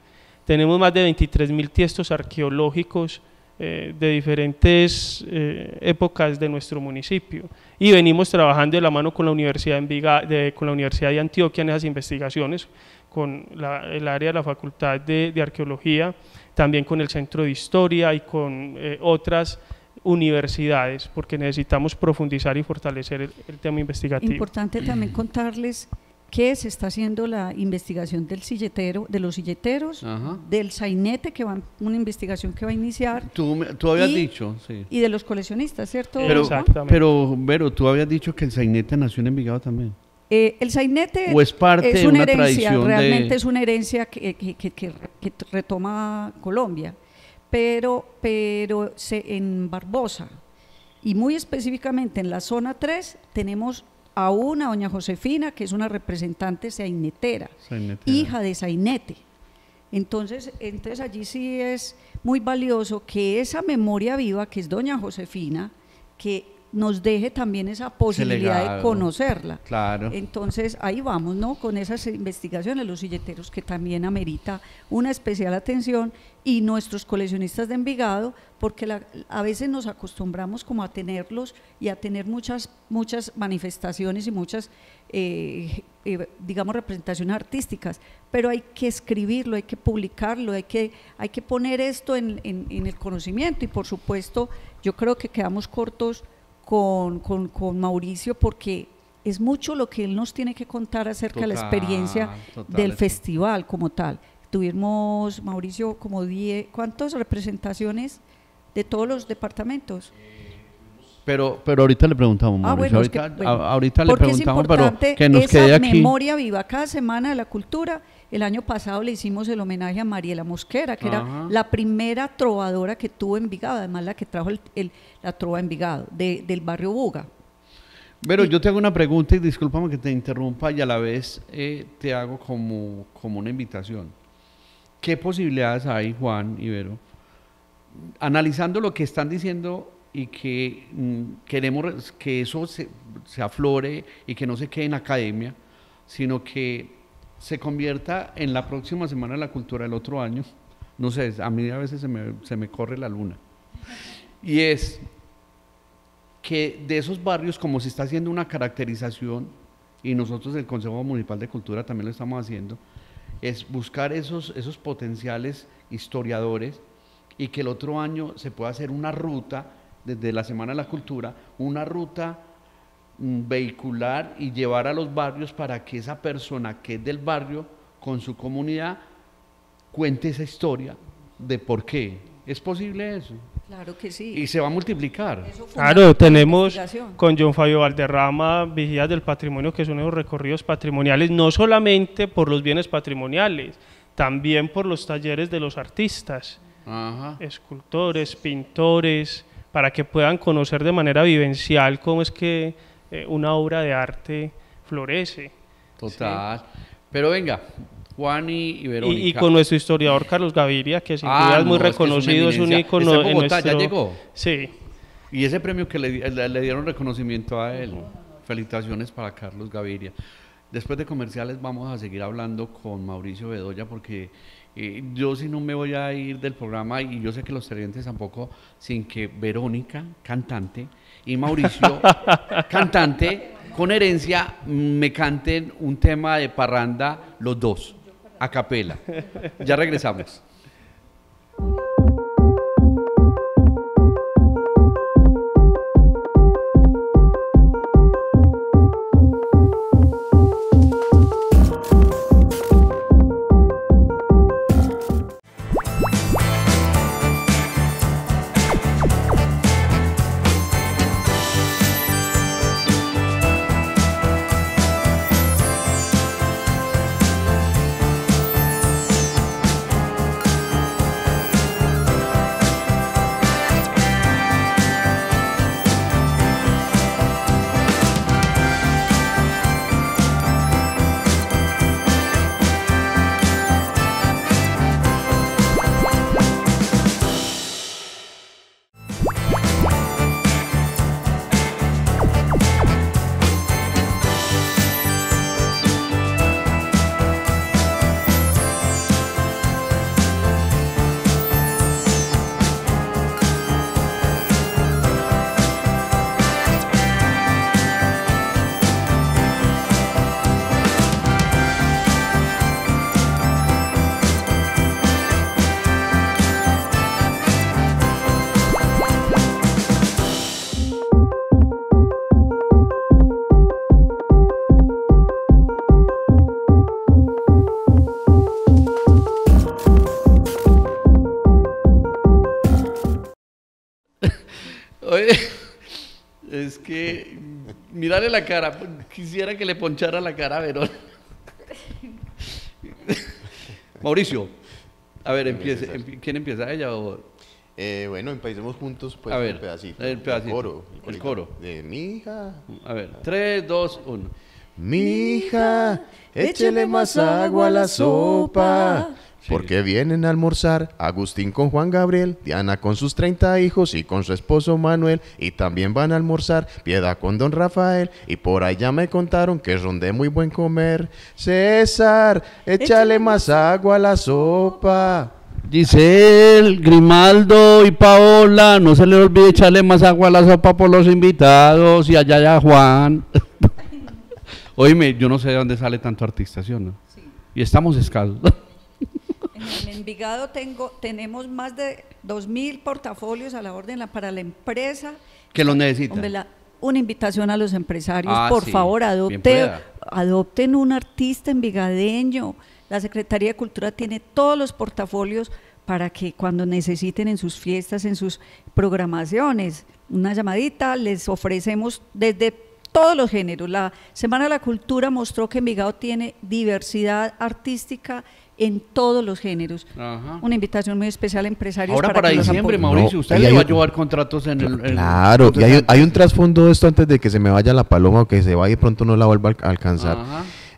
Tenemos más de 23.000 tiestos arqueológicos eh, de diferentes eh, épocas de nuestro municipio. Y venimos trabajando de la mano con la Universidad, de, con la Universidad de Antioquia en esas investigaciones, con el área de la Facultad de, de, Arqueología, también con el Centro de Historia y con eh, otras universidades, porque necesitamos profundizar y fortalecer el, el tema investigativo. Importante también contarles que se está haciendo la investigación del silletero, de los silleteros, del sainete, que va una investigación que va a iniciar. Tú, habías y, dicho, Y de los coleccionistas, ¿cierto? Pero, Pero, tú habías dicho que el sainete nació en Envigado también. Eh, el sainete es, parte una, herencia, realmente es una herencia que, retoma Colombia, pero, pero en Barbosa y muy específicamente en la zona 3 tenemos a una doña Josefina, que es una representante sainetera, hija de sainete. Entonces, entonces allí sí es muy valioso que esa memoria viva, que es doña Josefina, que nos deje también esa posibilidad de conocerla. Claro. Entonces ahí vamos, ¿no? Con esas investigaciones, los silleteros que también amerita una especial atención y nuestros coleccionistas de Envigado, porque a veces nos acostumbramos como a tenerlos y a tener muchas, muchas manifestaciones y muchas, eh, eh, digamos, representaciones artísticas, pero hay que escribirlo, hay que publicarlo, hay que, hay que poner esto en el conocimiento y por supuesto yo creo que quedamos cortos con, con, Mauricio porque es mucho lo que él nos tiene que contar acerca de la experiencia del festival como tal. Tuvimos, Mauricio, como 10, ¿cuántas representaciones de todos los departamentos? Pero, pero ahorita le preguntamos, ah, Mauricio, ahorita, es le preguntamos, que nos esa aquí. memoria viva cada semana de la cultura el año pasado le hicimos el homenaje a Mariela Mosquera, que era la primera trovadora que tuvo en Envigado, además la que trajo el, la trova Envigado, del barrio Buga. Pero yo te hago una pregunta y discúlpame que te interrumpa y a la vez eh, te hago como, como una invitación. ¿Qué posibilidades hay, Juan Ibero, analizando lo que están diciendo y que mm, queremos que eso se, se aflore y que no se quede en academia, sino que se convierta en la próxima Semana de la Cultura del otro año. No sé, a mí a veces se me, corre la luna. Y es que de esos barrios, como se está haciendo una caracterización, y nosotros del Consejo Municipal de Cultura también lo estamos haciendo, es buscar esos, esos potenciales historiadores y que el otro año se pueda hacer una ruta, desde la Semana de la Cultura, una ruta Mm, vehicular y llevar a los barrios para que esa persona que es del barrio con su comunidad cuente esa historia de por qué. ¿Es posible eso? Claro que sí. Y se va a multiplicar. Claro, tenemos con John Fabio Valderrama Vigías del Patrimonio, que son esos recorridos patrimoniales, no solamente por los bienes patrimoniales, también por los talleres de los artistas, escultores, pintores, para que puedan conocer de manera vivencial cómo es que eh, una obra de arte florece. Total. Pero venga, Juan y, Verónica. Y, con nuestro historiador Carlos Gaviria, que ah, es muy reconocido, es, un ícono ¿Ya llegó? Sí. Y ese premio que le, dieron reconocimiento a él. Felicitaciones para Carlos Gaviria. Después de comerciales vamos a seguir hablando con Mauricio Bedoya porque eh, yo si no me voy a ir del programa y yo sé que los televidentes tampoco sin que Verónica, cantante, y Mauricio, cantante, con herencia, mm, me canten un tema de parranda los dos, a capela. Ya regresamos. es que mirarle la cara, quisiera que le ponchara la cara a Verón. Mauricio, a ver, empiece, ¿quién empieza ella o eh, bueno, empecemos juntos pues ver, El pedacito. el coro. el coro. De mi hija. a ver, 3 2 1. Mi hija, échele más agua a la sopa. Porque vienen a almorzar Agustín con Juan Gabriel, Diana con sus 30 hijos y con su esposo Manuel, y también van a almorzar Piedad con don Rafael, y por ahí ya me contaron que rondé muy buen comer. César, échale más agua a la sopa. Giselle, Grimaldo y Paola, no se le olvide echarle más agua a la sopa por los invitados y allá ya Juan. Oíme, yo no sé de dónde sale tanto artistación. Y estamos escasos en Envigado tengo, tenemos más de 2.000 portafolios a la orden para la empresa. Que los necesita? una invitación a los empresarios, ah, por favor, adopten un artista envigadeño. La Secretaría de Cultura tiene todos los portafolios para que cuando necesiten en sus fiestas, en sus programaciones, una llamadita, les ofrecemos desde todos los géneros. La Semana de la Cultura mostró que Envigado tiene diversidad artística en todos los géneros. Una invitación muy especial a empresarios. Ahora para, diciembre, Mauricio, usted le va a llevar contratos en el... claro, y hay, un trasfondo de esto antes de que se me vaya la paloma o que se vaya y pronto no la vuelva a alcanzar.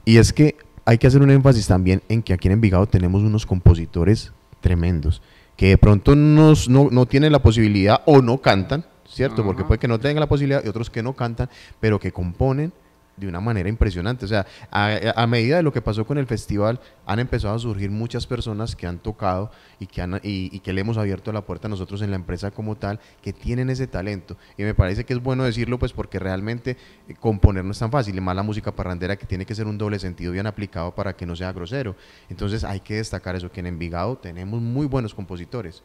Y es que hay que hacer un énfasis también en que aquí en Envigado tenemos unos compositores tremendos, que de pronto no, tienen la posibilidad o no cantan, ¿cierto? Porque puede que no tengan la posibilidad y otros que no cantan, pero que componen de una manera impresionante. O sea, a, medida de lo que pasó con el festival, han empezado a surgir muchas personas que han tocado y que, han, y, que le hemos abierto la puerta a nosotros en la empresa como tal, que tienen ese talento. Y me parece que es bueno decirlo, pues porque realmente eh, componer no es tan fácil, y más la música parrandera que tiene que ser un doble sentido bien aplicado para que no sea grosero. Entonces hay que destacar eso, que en Envigado tenemos muy buenos compositores.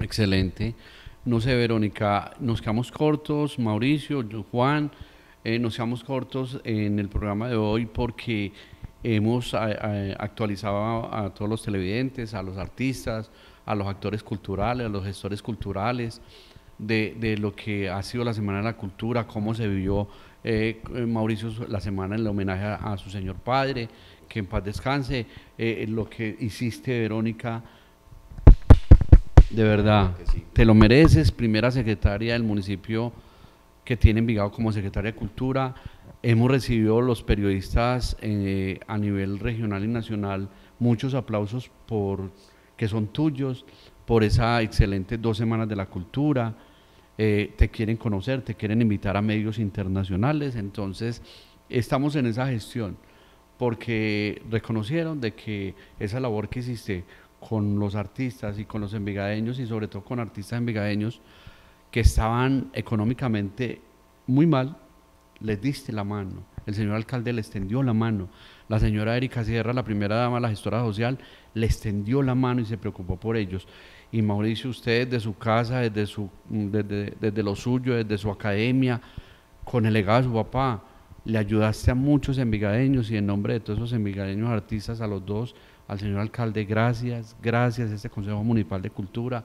Excelente. No sé, Verónica, nos quedamos cortos, Mauricio, Juan. Eh, no seamos cortos en el programa de hoy porque hemos eh, eh, actualizado a, todos los televidentes, a los artistas, a los actores culturales, a los gestores culturales, de, lo que ha sido la Semana de la Cultura, cómo se vivió Mauricio la semana en el homenaje a, su señor padre, que en paz descanse, lo que hiciste Verónica. De verdad, te lo mereces, primera secretaria del municipio que tiene Envigado como secretaria de Cultura. Hemos recibido los periodistas eh, a nivel regional y nacional muchos aplausos por que son tuyos, por esa excelente dos semanas de la cultura. Eh, te quieren conocer, te quieren invitar a medios internacionales. Entonces, estamos en esa gestión porque reconocieron de que esa labor que hiciste con los artistas y con los envigadeños y sobre todo con artistas envigadeños que estaban económicamente muy mal, les diste la mano. El señor alcalde le extendió la mano. La señora Erika Sierra, la primera dama, la gestora social, le extendió la mano y se preocupó por ellos. Y Mauricio, usted desde su casa, desde, su, mm, desde, desde lo suyo, desde su academia, con el legado de su papá, le ayudaste a muchos envigadeños y en nombre de todos esos envigadeños artistas, a los dos, al señor alcalde, gracias, gracias a este Consejo Municipal de Cultura,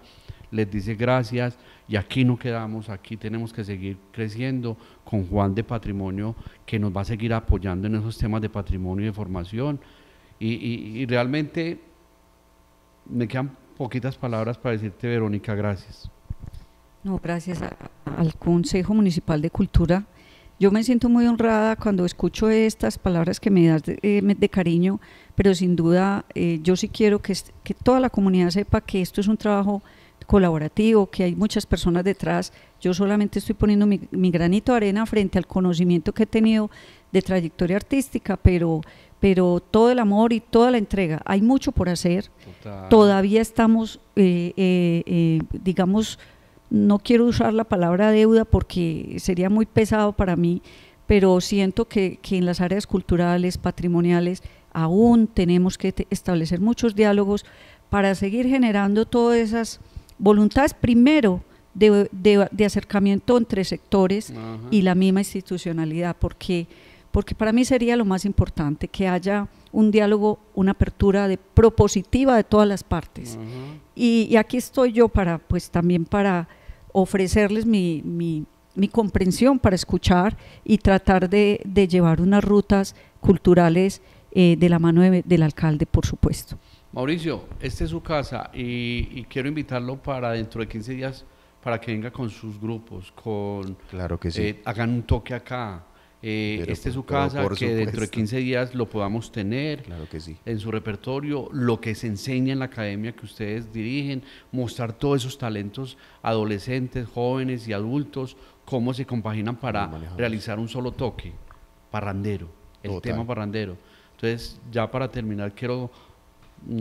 les dice gracias y aquí no quedamos, aquí tenemos que seguir creciendo con Juan de Patrimonio que nos va a seguir apoyando en esos temas de patrimonio y de formación. Y, realmente me quedan poquitas palabras para decirte, Verónica, gracias. No, gracias al Consejo Municipal de Cultura. Yo me siento muy honrada cuando escucho estas palabras que me das de, eh, cariño, pero sin duda eh, yo sí quiero que, que toda la comunidad sepa que esto es un trabajo colaborativo, que hay muchas personas detrás. Yo solamente estoy poniendo mi, granito de arena frente al conocimiento que he tenido de trayectoria artística, pero, pero todo el amor y toda la entrega. Hay mucho por hacer. Todavía estamos, eh, eh, eh, digamos, no quiero usar la palabra deuda porque sería muy pesado para mí, pero siento que en las áreas culturales, patrimoniales, aún tenemos que establecer muchos diálogos para seguir generando todas esas voluntades primero de, acercamiento entre sectores y la misma institucionalidad, porque, porque para mí sería lo más importante que haya un diálogo, una apertura de, propositiva de todas las partes. Y, aquí estoy yo para, pues también para ofrecerles mi, comprensión, para escuchar y tratar de, llevar unas rutas culturales eh, de la mano del alcalde, por supuesto. Mauricio, esta es su casa y, quiero invitarlo para dentro de 15 días para que venga con sus grupos, con... Claro que eh, hagan un toque acá. Este esta es su casa, que dentro de 15 días lo podamos tener claro que sí. en su repertorio, lo que se enseña en la academia que ustedes dirigen, mostrar todos esos talentos adolescentes, jóvenes y adultos, cómo se compaginan para realizar un solo toque, parrandero, el tema parrandero. Entonces, ya para terminar, quiero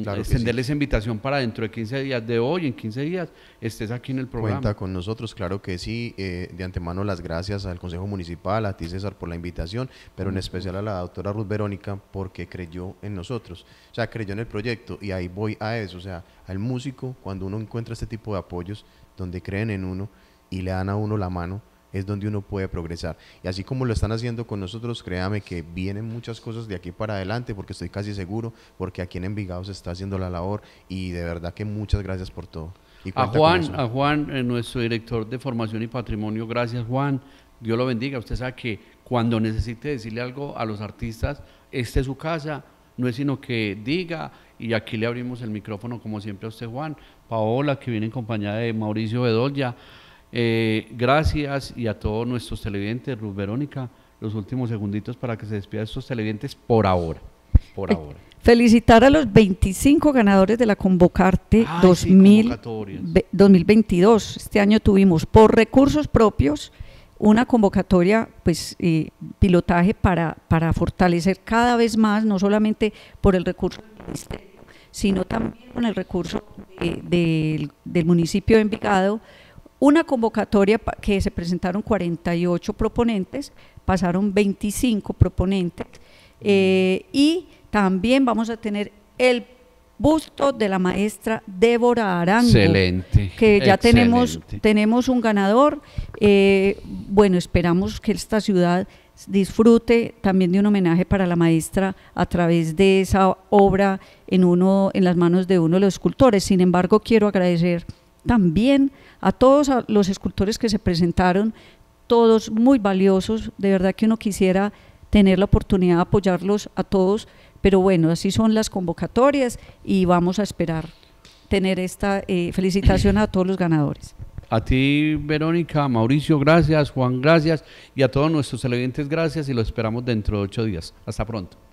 Claro extenderles invitación para dentro de 15 días, de hoy en 15 días, estés aquí en el programa. Cuenta con nosotros, claro que sí. Eh, de antemano las gracias al Consejo Municipal, a ti César por la invitación, pero en especial a la doctora Ruth Verónica porque creyó en nosotros, o sea, creyó en el proyecto y ahí voy a eso, o sea, al músico, cuando uno encuentra este tipo de apoyos donde creen en uno y le dan a uno la mano, es donde uno puede progresar. Y así como lo están haciendo con nosotros, créame que vienen muchas cosas de aquí para adelante, porque estoy casi seguro, porque aquí en Envigado se está haciendo la labor y de verdad que muchas gracias por todo. a Juan, a eh, Juan, nuestro director de formación y patrimonio, gracias Juan, Dios lo bendiga. Usted sabe que cuando necesite decirle algo a los artistas, esté es su casa, no es sino que diga y aquí le abrimos el micrófono como siempre a usted Juan, Paola que viene en compañía de Mauricio Bedoya. Eh, gracias y a todos nuestros televidentes. Ruth Verónica, los últimos segunditos para que se despida estos televidentes por ahora. Felicitar a los 25 ganadores de la Convocarte 2000, 2022. Este año tuvimos por recursos propios una convocatoria, pues eh, pilotaje para, para fortalecer cada vez más, no solamente por el recurso del Ministerio, sino también con el recurso del municipio de Envigado, una convocatoria que se presentaron 48 proponentes, pasaron 25 proponentes eh, y también vamos a tener el busto de la maestra Débora Arango. Excelente. Que ya Tenemos, tenemos un ganador. Eh, bueno, esperamos que esta ciudad disfrute también de un homenaje para la maestra a través de esa obra en, uno, en las manos de uno de los escultores. Sin embargo, quiero agradecer también a todos los escultores que se presentaron, todos muy valiosos, de verdad que uno quisiera tener la oportunidad de apoyarlos a todos, pero bueno, así son las convocatorias y vamos a esperar tener esta eh, felicitación a todos los ganadores. A ti, Verónica, Mauricio, gracias, Juan, gracias, y a todos nuestros televidentes, gracias, y los esperamos dentro de ocho días. Hasta pronto.